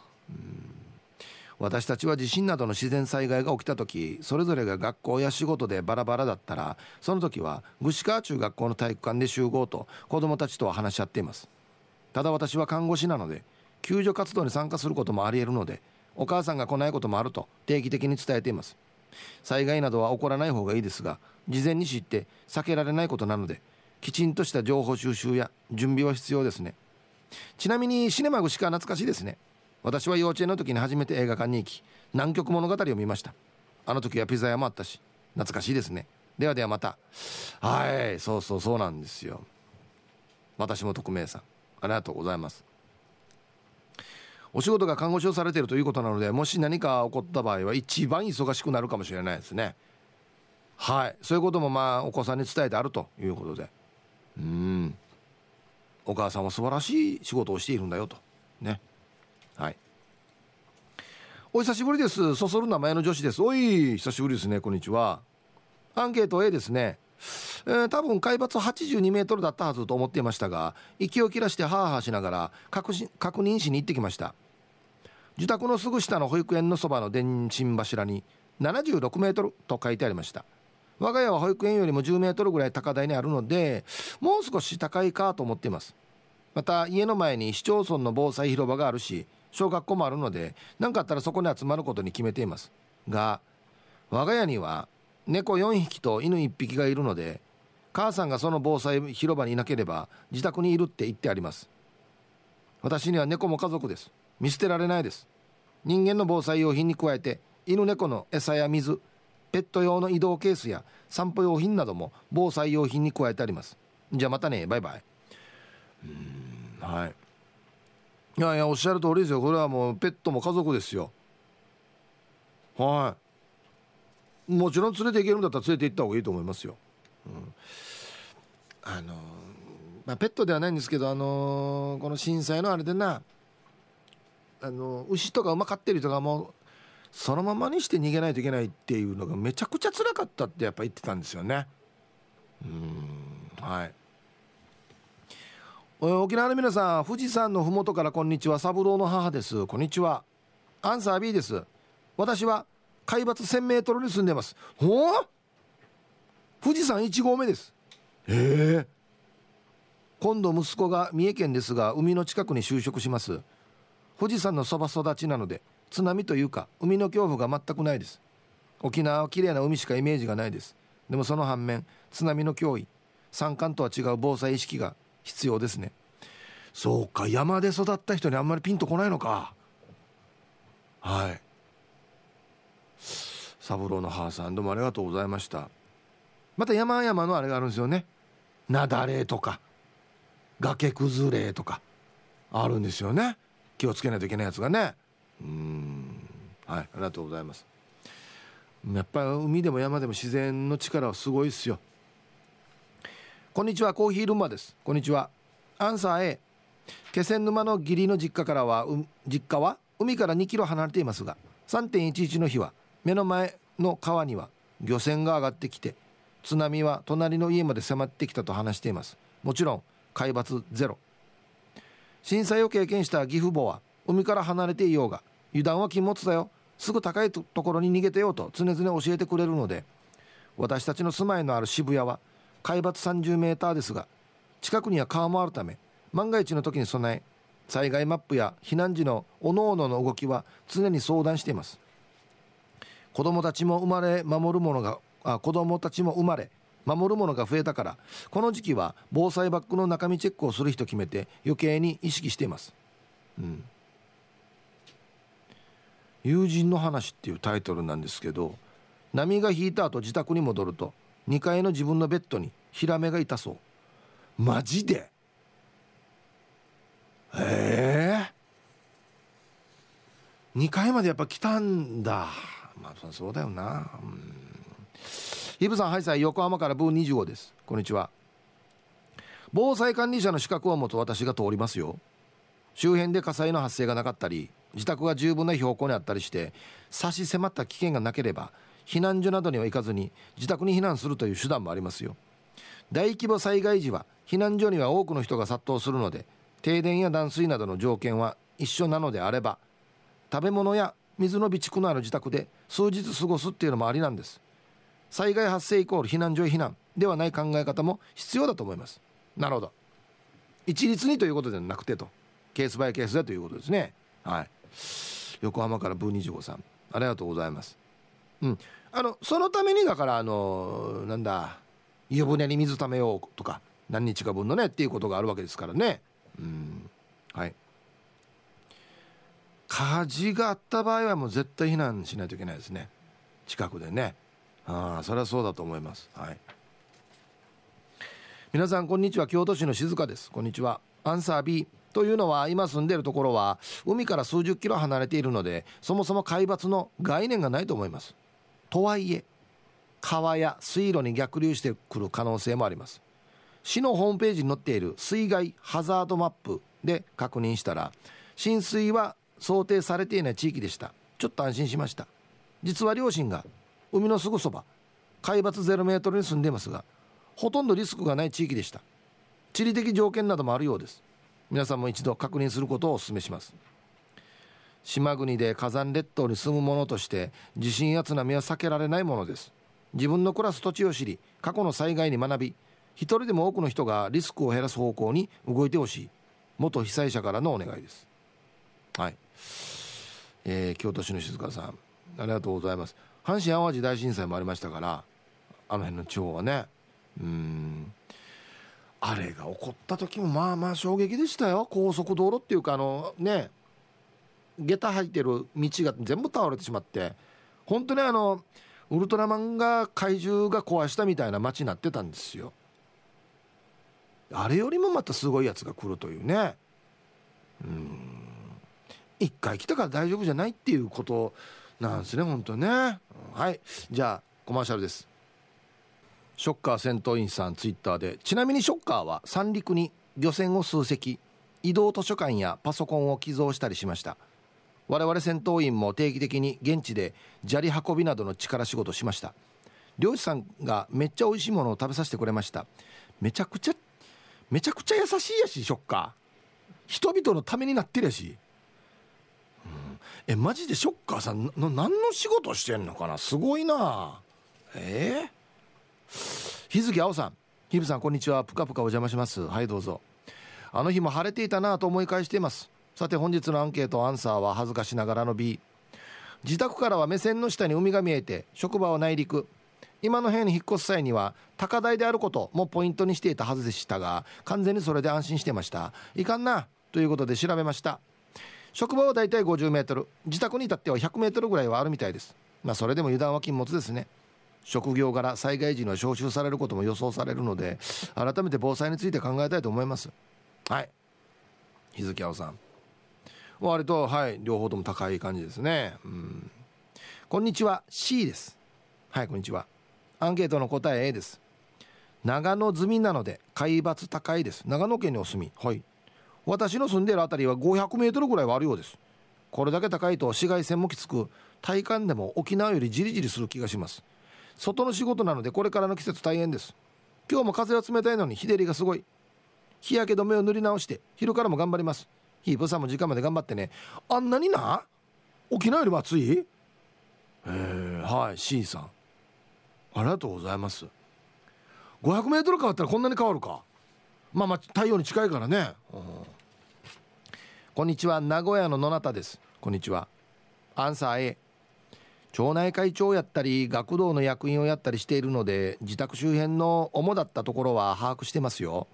私たちは地震などの自然災害が起きた時それぞれが学校や仕事でバラバラだったらその時は具志川中学校の体育館で集合と子どもたちとは話し合っていますただ私は看護師なので救助活動に参加することもあり得るのでお母さんが来ないこともあると定期的に伝えています災害などは起こらない方がいいですが事前に知って避けられないことなのできちんとした情報収集や準備は必要ですねちなみにシネマグシカ懐かしいですね私は幼稚園の時に初めて映画館に行き南極物語を見ましたあの時はピザ屋もあったし懐かしいですねではではまたはいそうそうそうなんですよ私も匿名さんありがとうございますお仕事が看護師をされているということなのでもし何か起こった場合は一番忙しくなるかもしれないですねはいそういうこともまあお子さんに伝えてあるということでうんお母さんは素晴らしい仕事をしているんだよとねはいお久しぶりですそそる名前の女子ですおい久しぶりですねこんにちはアンケート A ですねえー、多分海抜82メートルだったはずと思っていましたが息を切らしてハーハーしながら確認しに行ってきました自宅のすぐ下の保育園のそばの電信柱に76メートルと書いてありました我が家は保育園よりも10メートルぐらい高台にあるのでもう少し高いかと思っていますまた家の前に市町村の防災広場があるし小学校もあるので何かあったらそこに集まることに決めていますが我が家には猫4匹と犬1匹がいるので母さんがその防災広場にいなければ自宅にいるって言ってあります私には猫も家族です見捨てられないです人間の防災用品に加えて犬猫の餌や水ペット用の移動ケースや散歩用品なども防災用品に加えてありますじゃあまたねバイバイうんはいいやいやおっしゃる通りですよこれはもうペットも家族ですよはいもちろん連れて行けるんだったら連れて行った方がいいと思いますよ、うん、あのまあ、ペットではないんですけどあのこの震災のあれでなあの牛とか馬飼ってる人がもうそのままにして逃げないといけないっていうのがめちゃくちゃ辛かったってやっぱ言ってたんですよねうんはい沖縄の皆さん富士山の麓からこんにちは三郎の母ですこんにちはアンサー B です私は海抜 1000m に住んでますほう富士山1合目ですへえ今度息子が三重県ですが海の近くに就職します富士山のそば育ちなので津波というか海の恐怖が全くないです沖縄は綺麗な海しかイメージがないですでもその反面津波の脅威山間とは違う防災意識が必要ですねそうか山で育った人にあんまりピンとこないのかはい三郎の母さんどうもありがとうございましたまた山々のあれがあるんですよね雪崩とか崖崩れとかあるんですよね気をつけないといけないやつがねうんはいありがとうございますやっぱり海でも山でも自然の力はすごいっすよこんにちはコーヒールンバですこんにちはアンサー A 気仙沼の義理の実家からは実家は海から2キロ離れていますが3.11の日は目の前の川には漁船が上がってきて津波は隣の家まで迫ってきたと話していますもちろん海抜ゼロ震災を経験した義父母は海から離れていようが油断は禁物だよすぐ高いところに逃げてよと常々教えてくれるので私たちの住まいのある渋谷は海抜 30m ですが近くには川もあるため万が一の時に備え災害マップや避難時の各々の動きは常に相談しています子供たちも生まれ守るものがあ子供たちも生まれ守るものが増えたからこの時期は防災バッグの中身チェックをする人決めて余計に意識しています、うん、友人の話っていうタイトルなんですけど波が引いた後自宅に戻ると2階の自分のベッドにヒラメがいたそうマジでええー、2階までやっぱ来たんだまあそうだよなうんイブさんハイサイ横浜からブー25ですこんにちは防災管理者の資格を持つ私が通りますよ周辺で火災の発生がなかったり自宅が十分な標高にあったりして差し迫った危険がなければ避難所などには行かずに自宅に避難するという手段もありますよ大規模災害時は避難所には多くの人が殺到するので停電や断水などの条件は一緒なのであれば食べ物や水の備蓄のある自宅で数日過ごすっていうのもありなんです災害発生イコール避難所へ避難ではない考え方も必要だと思いますなるほど一律にということではなくてとケースバイケースだということですねはい横浜から文ー25さんありがとうございますうんあのそのためにだからあのなんだ湯船に水ためようとか何日か分のねっていうことがあるわけですからねうんはい火事があった場合はもう絶対避難しないといけないですね近くでねあそれはそうだと思います。はい。皆さんこんにちは京都市の静香です。こんにちは。アンサー B というのは今住んでるところは海から数十キロ離れているのでそもそも海抜の概念がないと思います。とはいえ川や水路に逆流してくる可能性もあります。市のホームページに載っている水害ハザードマップで確認したら浸水は想定されていない地域でしたちょっと安心しました実は両親が海のすぐそば海抜ゼロメートルに住んでいますがほとんどリスクがない地域でした地理的条件などもあるようです皆さんも一度確認することをお勧めします島国で火山列島に住む者として地震や津波は避けられないものです自分の暮らす土地を知り過去の災害に学び一人でも多くの人がリスクを減らす方向に動いてほしい元被災者からのお願いですはい、えー、京都市の静香さんありがとうございます阪神・淡路大震災もありましたからあの辺の地方はねうんあれが起こった時もまあまあ衝撃でしたよ高速道路っていうかあのね下駄履いてる道が全部倒れてしまって本当ねあのウルトラマンが怪獣が壊したみたいな街になってたんですよあれよりもまたすごいやつが来るというねうん一回来たから大丈夫じゃないっていうことなんですね本当ね、はいじゃあコマーシャルですショッカー戦闘員さんツイッターでちなみにショッカーは三陸に漁船を数隻移動図書館やパソコンを寄贈したりしました我々戦闘員も定期的に現地で砂利運びなどの力仕事しました漁師さんがめっちゃ美味しいものを食べさせてくれましためちゃくちゃめちゃくちゃ優しいやしショッカー人々のためになってるやしえマジでショッカーさんの何の仕事してんのかなすごいなえー、日月青さんひぶさんこんにちはぷかぷかお邪魔しますはいどうぞあの日も晴れていたなと思い返していますさて本日のアンケートアンサーは恥ずかしながらの B 自宅からは目線の下に海が見えて職場は内陸今の部屋に引っ越す際には高台であることもポイントにしていたはずでしたが完全にそれで安心してましたいかんなということで調べました職場はだいたい50メートル自宅に至っては100メートルぐらいはあるみたいですまあそれでも油断は禁物ですね職業柄災害時には招集されることも予想されるので改めて防災について考えたいと思いますはい日付青さん割とはい両方とも高い感じですねうんこんにちは C ですはいこんにちはアンケートの答え A です長野済みなので海抜高いです長野県にお住みはい私の住んでる辺りは500メートルぐらいはあるようですこれだけ高いと紫外線もきつく体感でも沖縄よりじりじりする気がします外の仕事なのでこれからの季節大変です今日も風は冷たいのに日照りがすごい日焼け止めを塗り直して昼からも頑張りますヒープさんも時間まで頑張ってねあんなにな沖縄よりも暑いえはい C さんありがとうございます500メートル変わったらこんなに変わるかまあまあ太陽に近いからね、うん、こんにちは名古屋の野中ですこんにちはアンサー A 町内会長やったり学童の役員をやったりしているので自宅周辺の主だったところは把握してますよ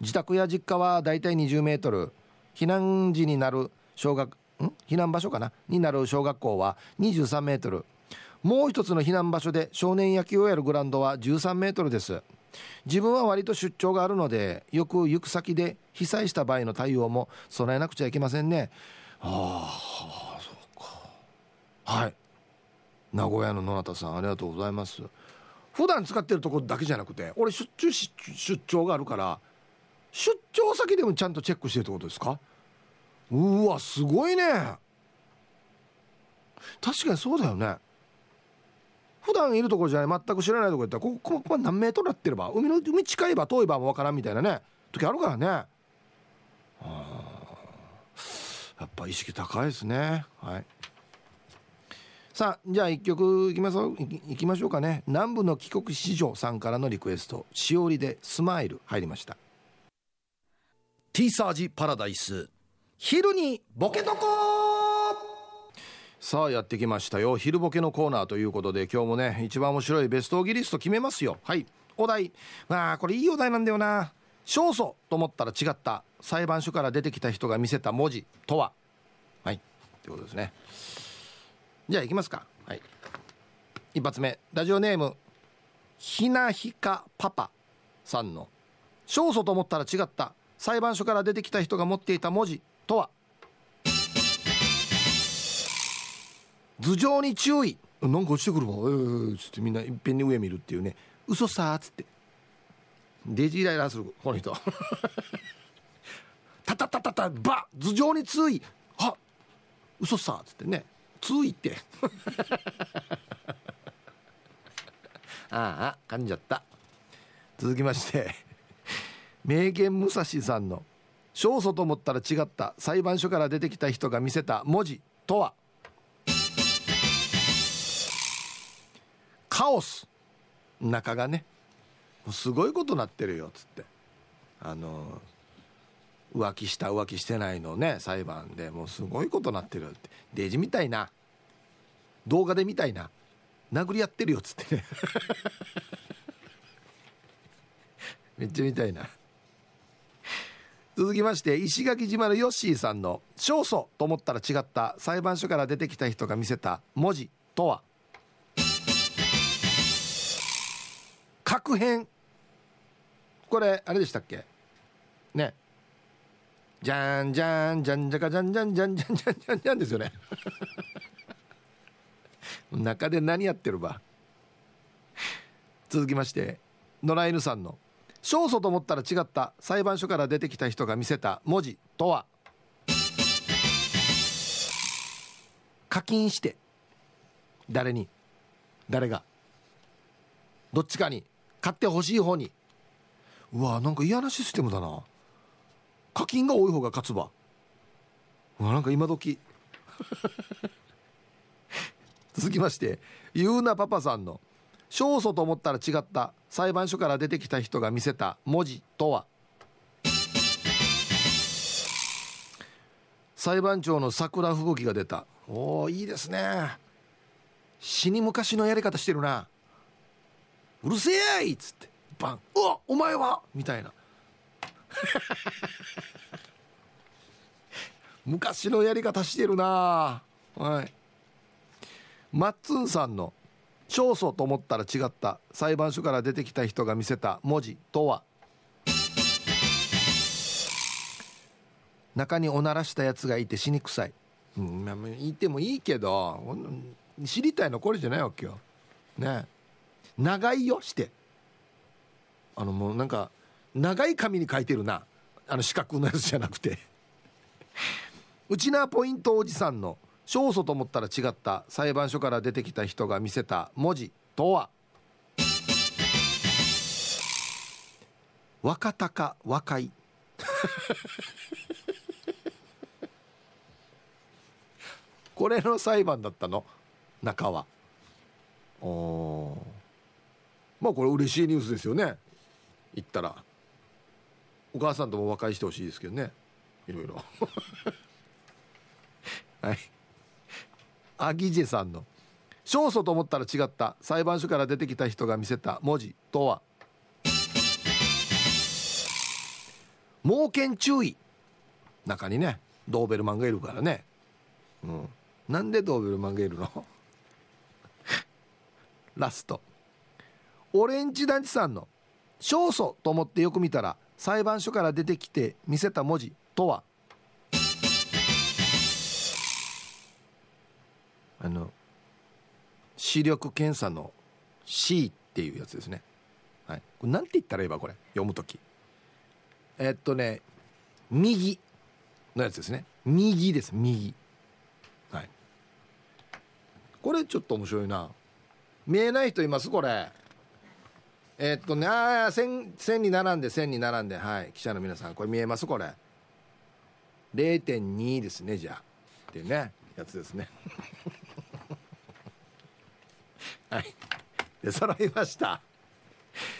自宅や実家はだいたい20メートル避難時になる小学ん避難場所かなになる小学校は23メートルもう一つの避難場所で少年野球をやるグラウンドは13メートルです自分は割と出張があるのでよく行く先で被災した場合の対応も備えなくちゃいけませんねああそうかはい名古屋の野中さんありがとうございます普段使ってるとこだけじゃなくて俺出張出張があるから出張先でもちゃんとチェックしてるってことですかうわすごいね確かにそうだよね普段いるところじゃない全く知らないところやったらここここ何メートルなってれば海の海近いば遠いばもわからんみたいなね時あるからねやっぱ意識高いですねはいさあじゃあ1曲いきますいきましょうかね南部の帰国子女さんからのリクエスト「しおりでスマイル」入りました「ティーサージパラダイス」「昼にボケとこー!」さあやってきましたよ昼ボケのコーナーということで今日もね一番面白いベストオギリスト決めますよはいお題まあこれいいお題なんだよな勝訴と思ったら違った裁判所から出てきた人が見せた文字とははいということですねじゃあいきますかはい一発目ラジオネームひなひかパパさんの勝訴と思ったら違った裁判所から出てきた人が持っていた文字とは「頭上に注意なんか落ちてくるわえー、つってみんないっぺんに上見るっていうね嘘さーっつってデジイライラするこの人 <laughs> タタタタタバ頭上に注意は嘘さーっつってね注意って <laughs> ああ噛んじゃった続きまして名言武蔵さんの勝訴と思ったら違った裁判所から出てきた人が見せた文字とはカオス中がねもうすごいことなってるよっつってあの浮気した浮気してないのね裁判でもうすごいことなってるってデジみたいな動画でみたいな殴り合ってるよっつってね <laughs> めっちゃみたいな続きまして石垣島のヨッシーさんの「勝訴」と思ったら違った裁判所から出てきた人が見せた文字とは楽編これあれでしたっけねじゃんじゃんじゃんじゃかじゃんじゃんじゃんじゃんじゃんじゃんじゃんですよね <laughs> 中で何やってるば続きまして野良犬さんの「勝訴と思ったら違った裁判所から出てきた人が見せた文字とは?」課金して誰に誰がどっちかに買ってほしい方にうわなんか嫌なシステムだな課金が多い方が勝つばうわなんか今時 <laughs> 続きましてゆうなパパさんの「勝訴と思ったら違った裁判所から出てきた人が見せた文字とは?」裁判長の桜吹雪が出たおおいいですね死に昔のやり方してるな「うるせえ!」っつってバン「うわお前は!」みたいな <laughs> 昔のやり方してるなはいマッツンさんの「勝訴と思ったら違った裁判所から出てきた人が見せた文字とは?」中におならしたやつがいて死にくさい、うん、ってもいいけど知りたいのこれじゃないわけよねえ長いよしてあのもうなんか長い紙に書いてるなあの四角のやつじゃなくて <laughs> うちなポイントおじさんの勝訴と思ったら違った裁判所から出てきた人が見せた文字とは若鷹若い <laughs> これの裁判だったの中はおまあこれ嬉しいニュースですよね行ったらお母さんとも和解してほしいですけどねいろいろ <laughs> はいアギジェさんの「勝訴と思ったら違った裁判所から出てきた人が見せた文字とは」「猛犬注意」中にねドーベルマンがいるからねうんなんでドーベルマンがいるの <laughs> ラストオレンジ団地さんの「勝訴」と思ってよく見たら裁判所から出てきて見せた文字とはあの視力検査の C っていうやつですね。はい、これなんて言ったらいいわこれ読む時。えっとね右のやつですね。右です右。はい。これちょっと面白いな。見えない人いますこれ。えっとね、ああ、に並んで、千に並んで、はい。記者の皆さん、これ見えますこれ。0.2ですね、じゃあ。っていうね、やつですね。<laughs> はい。で、揃いました。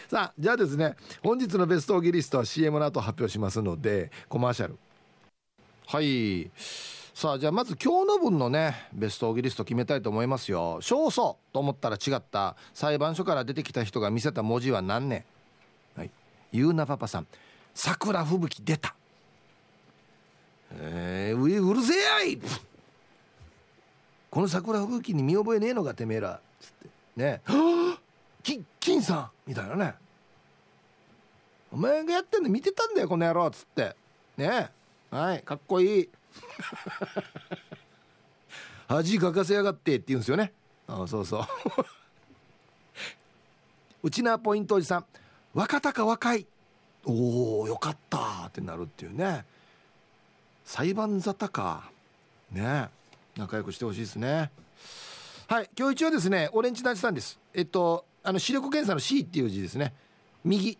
さあ、じゃあですね、本日のベストオギリストは CM の後発表しますので、コマーシャル。はい。さあじゃあまず今日の分のねベストオギリスト決めたいと思いますよ勝訴と思ったら違った裁判所から出てきた人が見せた文字は何ねはいゆうなパパさん「桜吹雪出た」えー、ういうるぜやいこの桜吹雪に見覚えねえのかてめえらつってね <gasps> き金さんみたいなねお前がやってんの見てたんだよこの野郎つってねはいかっこいい恥かかせやがってって言うんですよねああそうそううちなポイントおじさん若たか若いおーよかったってなるっていうね裁判沙汰かね仲良くしてほしいですねはい今日一応ですねオレンジの味さんですえっとあの視力検査の C っていう字ですね右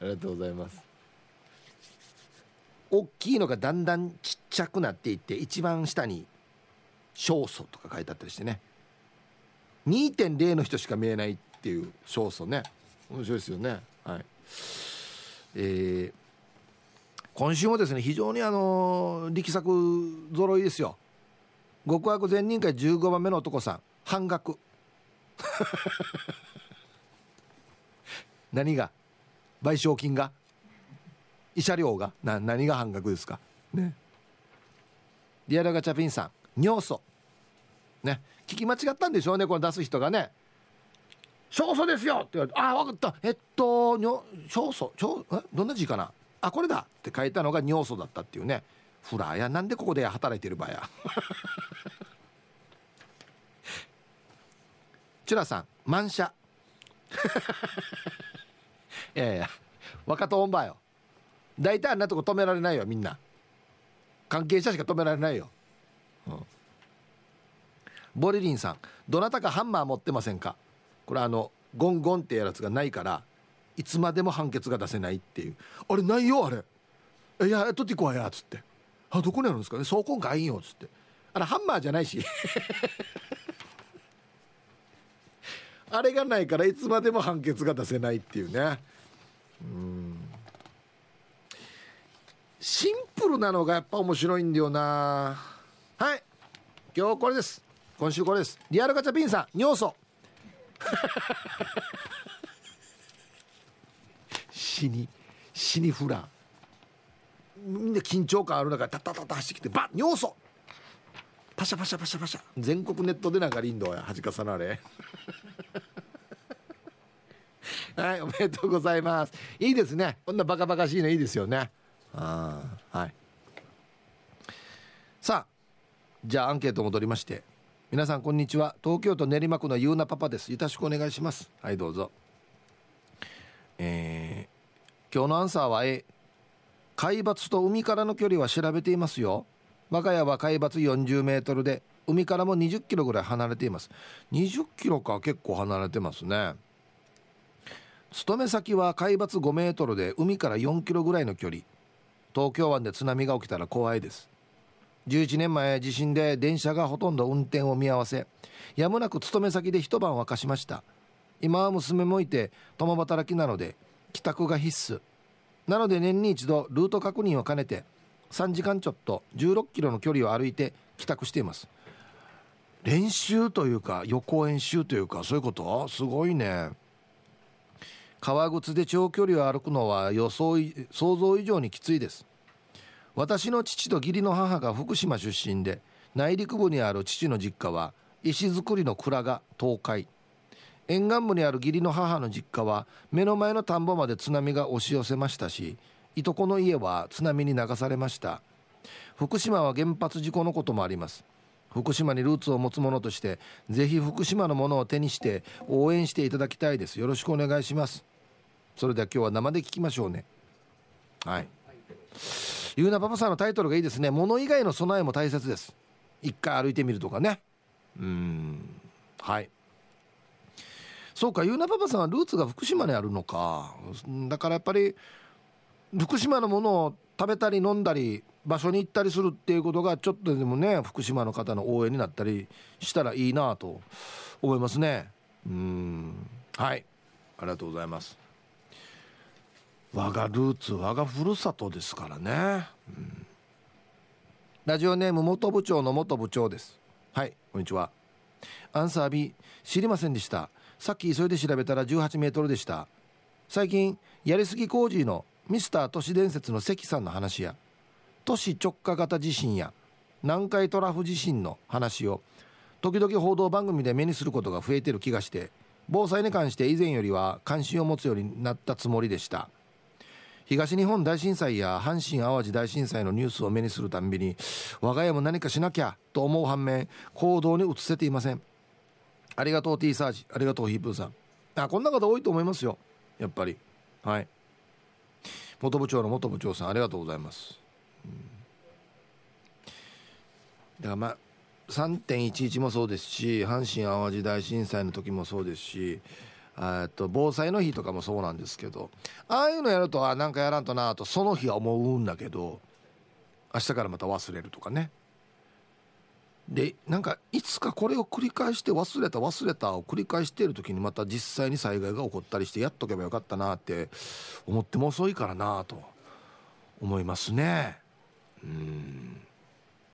ありがとうございます大きいのがだんだんちっちゃくなっていって一番下に「勝訴とか書いてあったりしてね2.0の人しか見えないっていう勝訴ね面白いですよねはいえー、今週もですね非常にあの力作揃いですよ極悪善人会15番目の男さん半額 <laughs> 何が賠償金が慰謝料がな何が半額ですかねリアルガチャピンさん尿素ね聞き間違ったんでしょうねこの出す人がね勝訴ですよって言われて「ああ分かったえっと尿勝訴えどんな字かなあこれだ」って書いたのが尿素だったっていうねフラーやなんでここで働いてる場や <laughs> チュラさん満車いやいや若とおんばよ大体あんなとこ止められないよみんな関係者しか止められないよ、うん、ボリリンさんどなたかハンマー持ってませんかこれあのゴンゴンってやつがないからいつまでも判決が出せないっていうあれないよあれいや取っていこうやっつってあどこにあるんですかね倉庫回いよっつってあれハンマーじゃないしあれがないからいつまでも判決が出せないっていうねうんシンプルなのがやっぱ面白いんだよなはい今日これです今週これですリアルガチャピンさん尿素 <laughs> 死に死にフラみんな緊張感ある中タタタタ走ってきてバッ尿素パシャパシャパシャパシャ全国ネットでなんかリンドやはじかさなれはい、おめでとうございます。いいですね。こんなバカバカしいのいいですよね。あはい。さあ、じゃあアンケート戻りまして。皆さんこんにちは。東京都練馬区のゆうなパパです。よろしくお願いします。はい、どうぞ。えー、今日のアンサーは A。海抜と海からの距離は調べていますよ。我が家は海抜40メートルで、海からも20キロぐらい離れています。20キロか結構離れてますね。勤め先は海抜5メートルで海から4キロぐらいの距離東京湾で津波が起きたら怖いです11年前地震で電車がほとんど運転を見合わせやむなく勤め先で一晩沸かしました今は娘もいて共働きなので帰宅が必須なので年に一度ルート確認を兼ねて3時間ちょっと16キロの距離を歩いて帰宅しています練習というか予行演習というかそういうことすごいね革靴で長距離を歩くのは予想想像以上にきついです私の父と義理の母が福島出身で内陸部にある父の実家は石造りの蔵が倒壊沿岸部にある義理の母の実家は目の前の田んぼまで津波が押し寄せましたしいとこの家は津波に流されました福島は原発事故のこともあります福島にルーツを持つ者としてぜひ福島のものを手にして応援していただきたいですよろしくお願いしますそれでは今日は生で聞きましょうねはいゆうなパパさんのタイトルがいいですね物以外の備えも大切です一回歩いてみるとかねうんはいそうかゆうなパパさんはルーツが福島にあるのかだからやっぱり福島のものを食べたり飲んだり場所に行ったりするっていうことがちょっとでもね福島の方の応援になったりしたらいいなと思いますねうんはいありがとうございます我がルーツ我がふるさとですからね、うん、ラジオネーム元部長の元部長ですはいこんにちはアンサー B 知りませんでしたさっき急いで調べたら18メートルでした最近やりすぎ工事のミスター都市伝説の関さんの話や都市直下型地震や南海トラフ地震の話を時々報道番組で目にすることが増えてる気がして防災に関して以前よりは関心を持つようになったつもりでした東日本大震災や阪神・淡路大震災のニュースを目にするたんびに我が家も何かしなきゃと思う反面行動に移せていませんありがとう T サージありがとうヒープーさんあこんな方多いと思いますよやっぱりはい元部長の元部長さんありがとうございます、うん、だからまあ3.11もそうですし阪神・淡路大震災の時もそうですしえっと防災の日とかもそうなんですけどああいうのやるとあなんかやらんとなとその日は思うんだけど明日からまた忘れるとかねでなんかいつかこれを繰り返して忘れた忘れたを繰り返している時にまた実際に災害が起こったりしてやっとけばよかったなって思っても遅いからなと思いますねうん。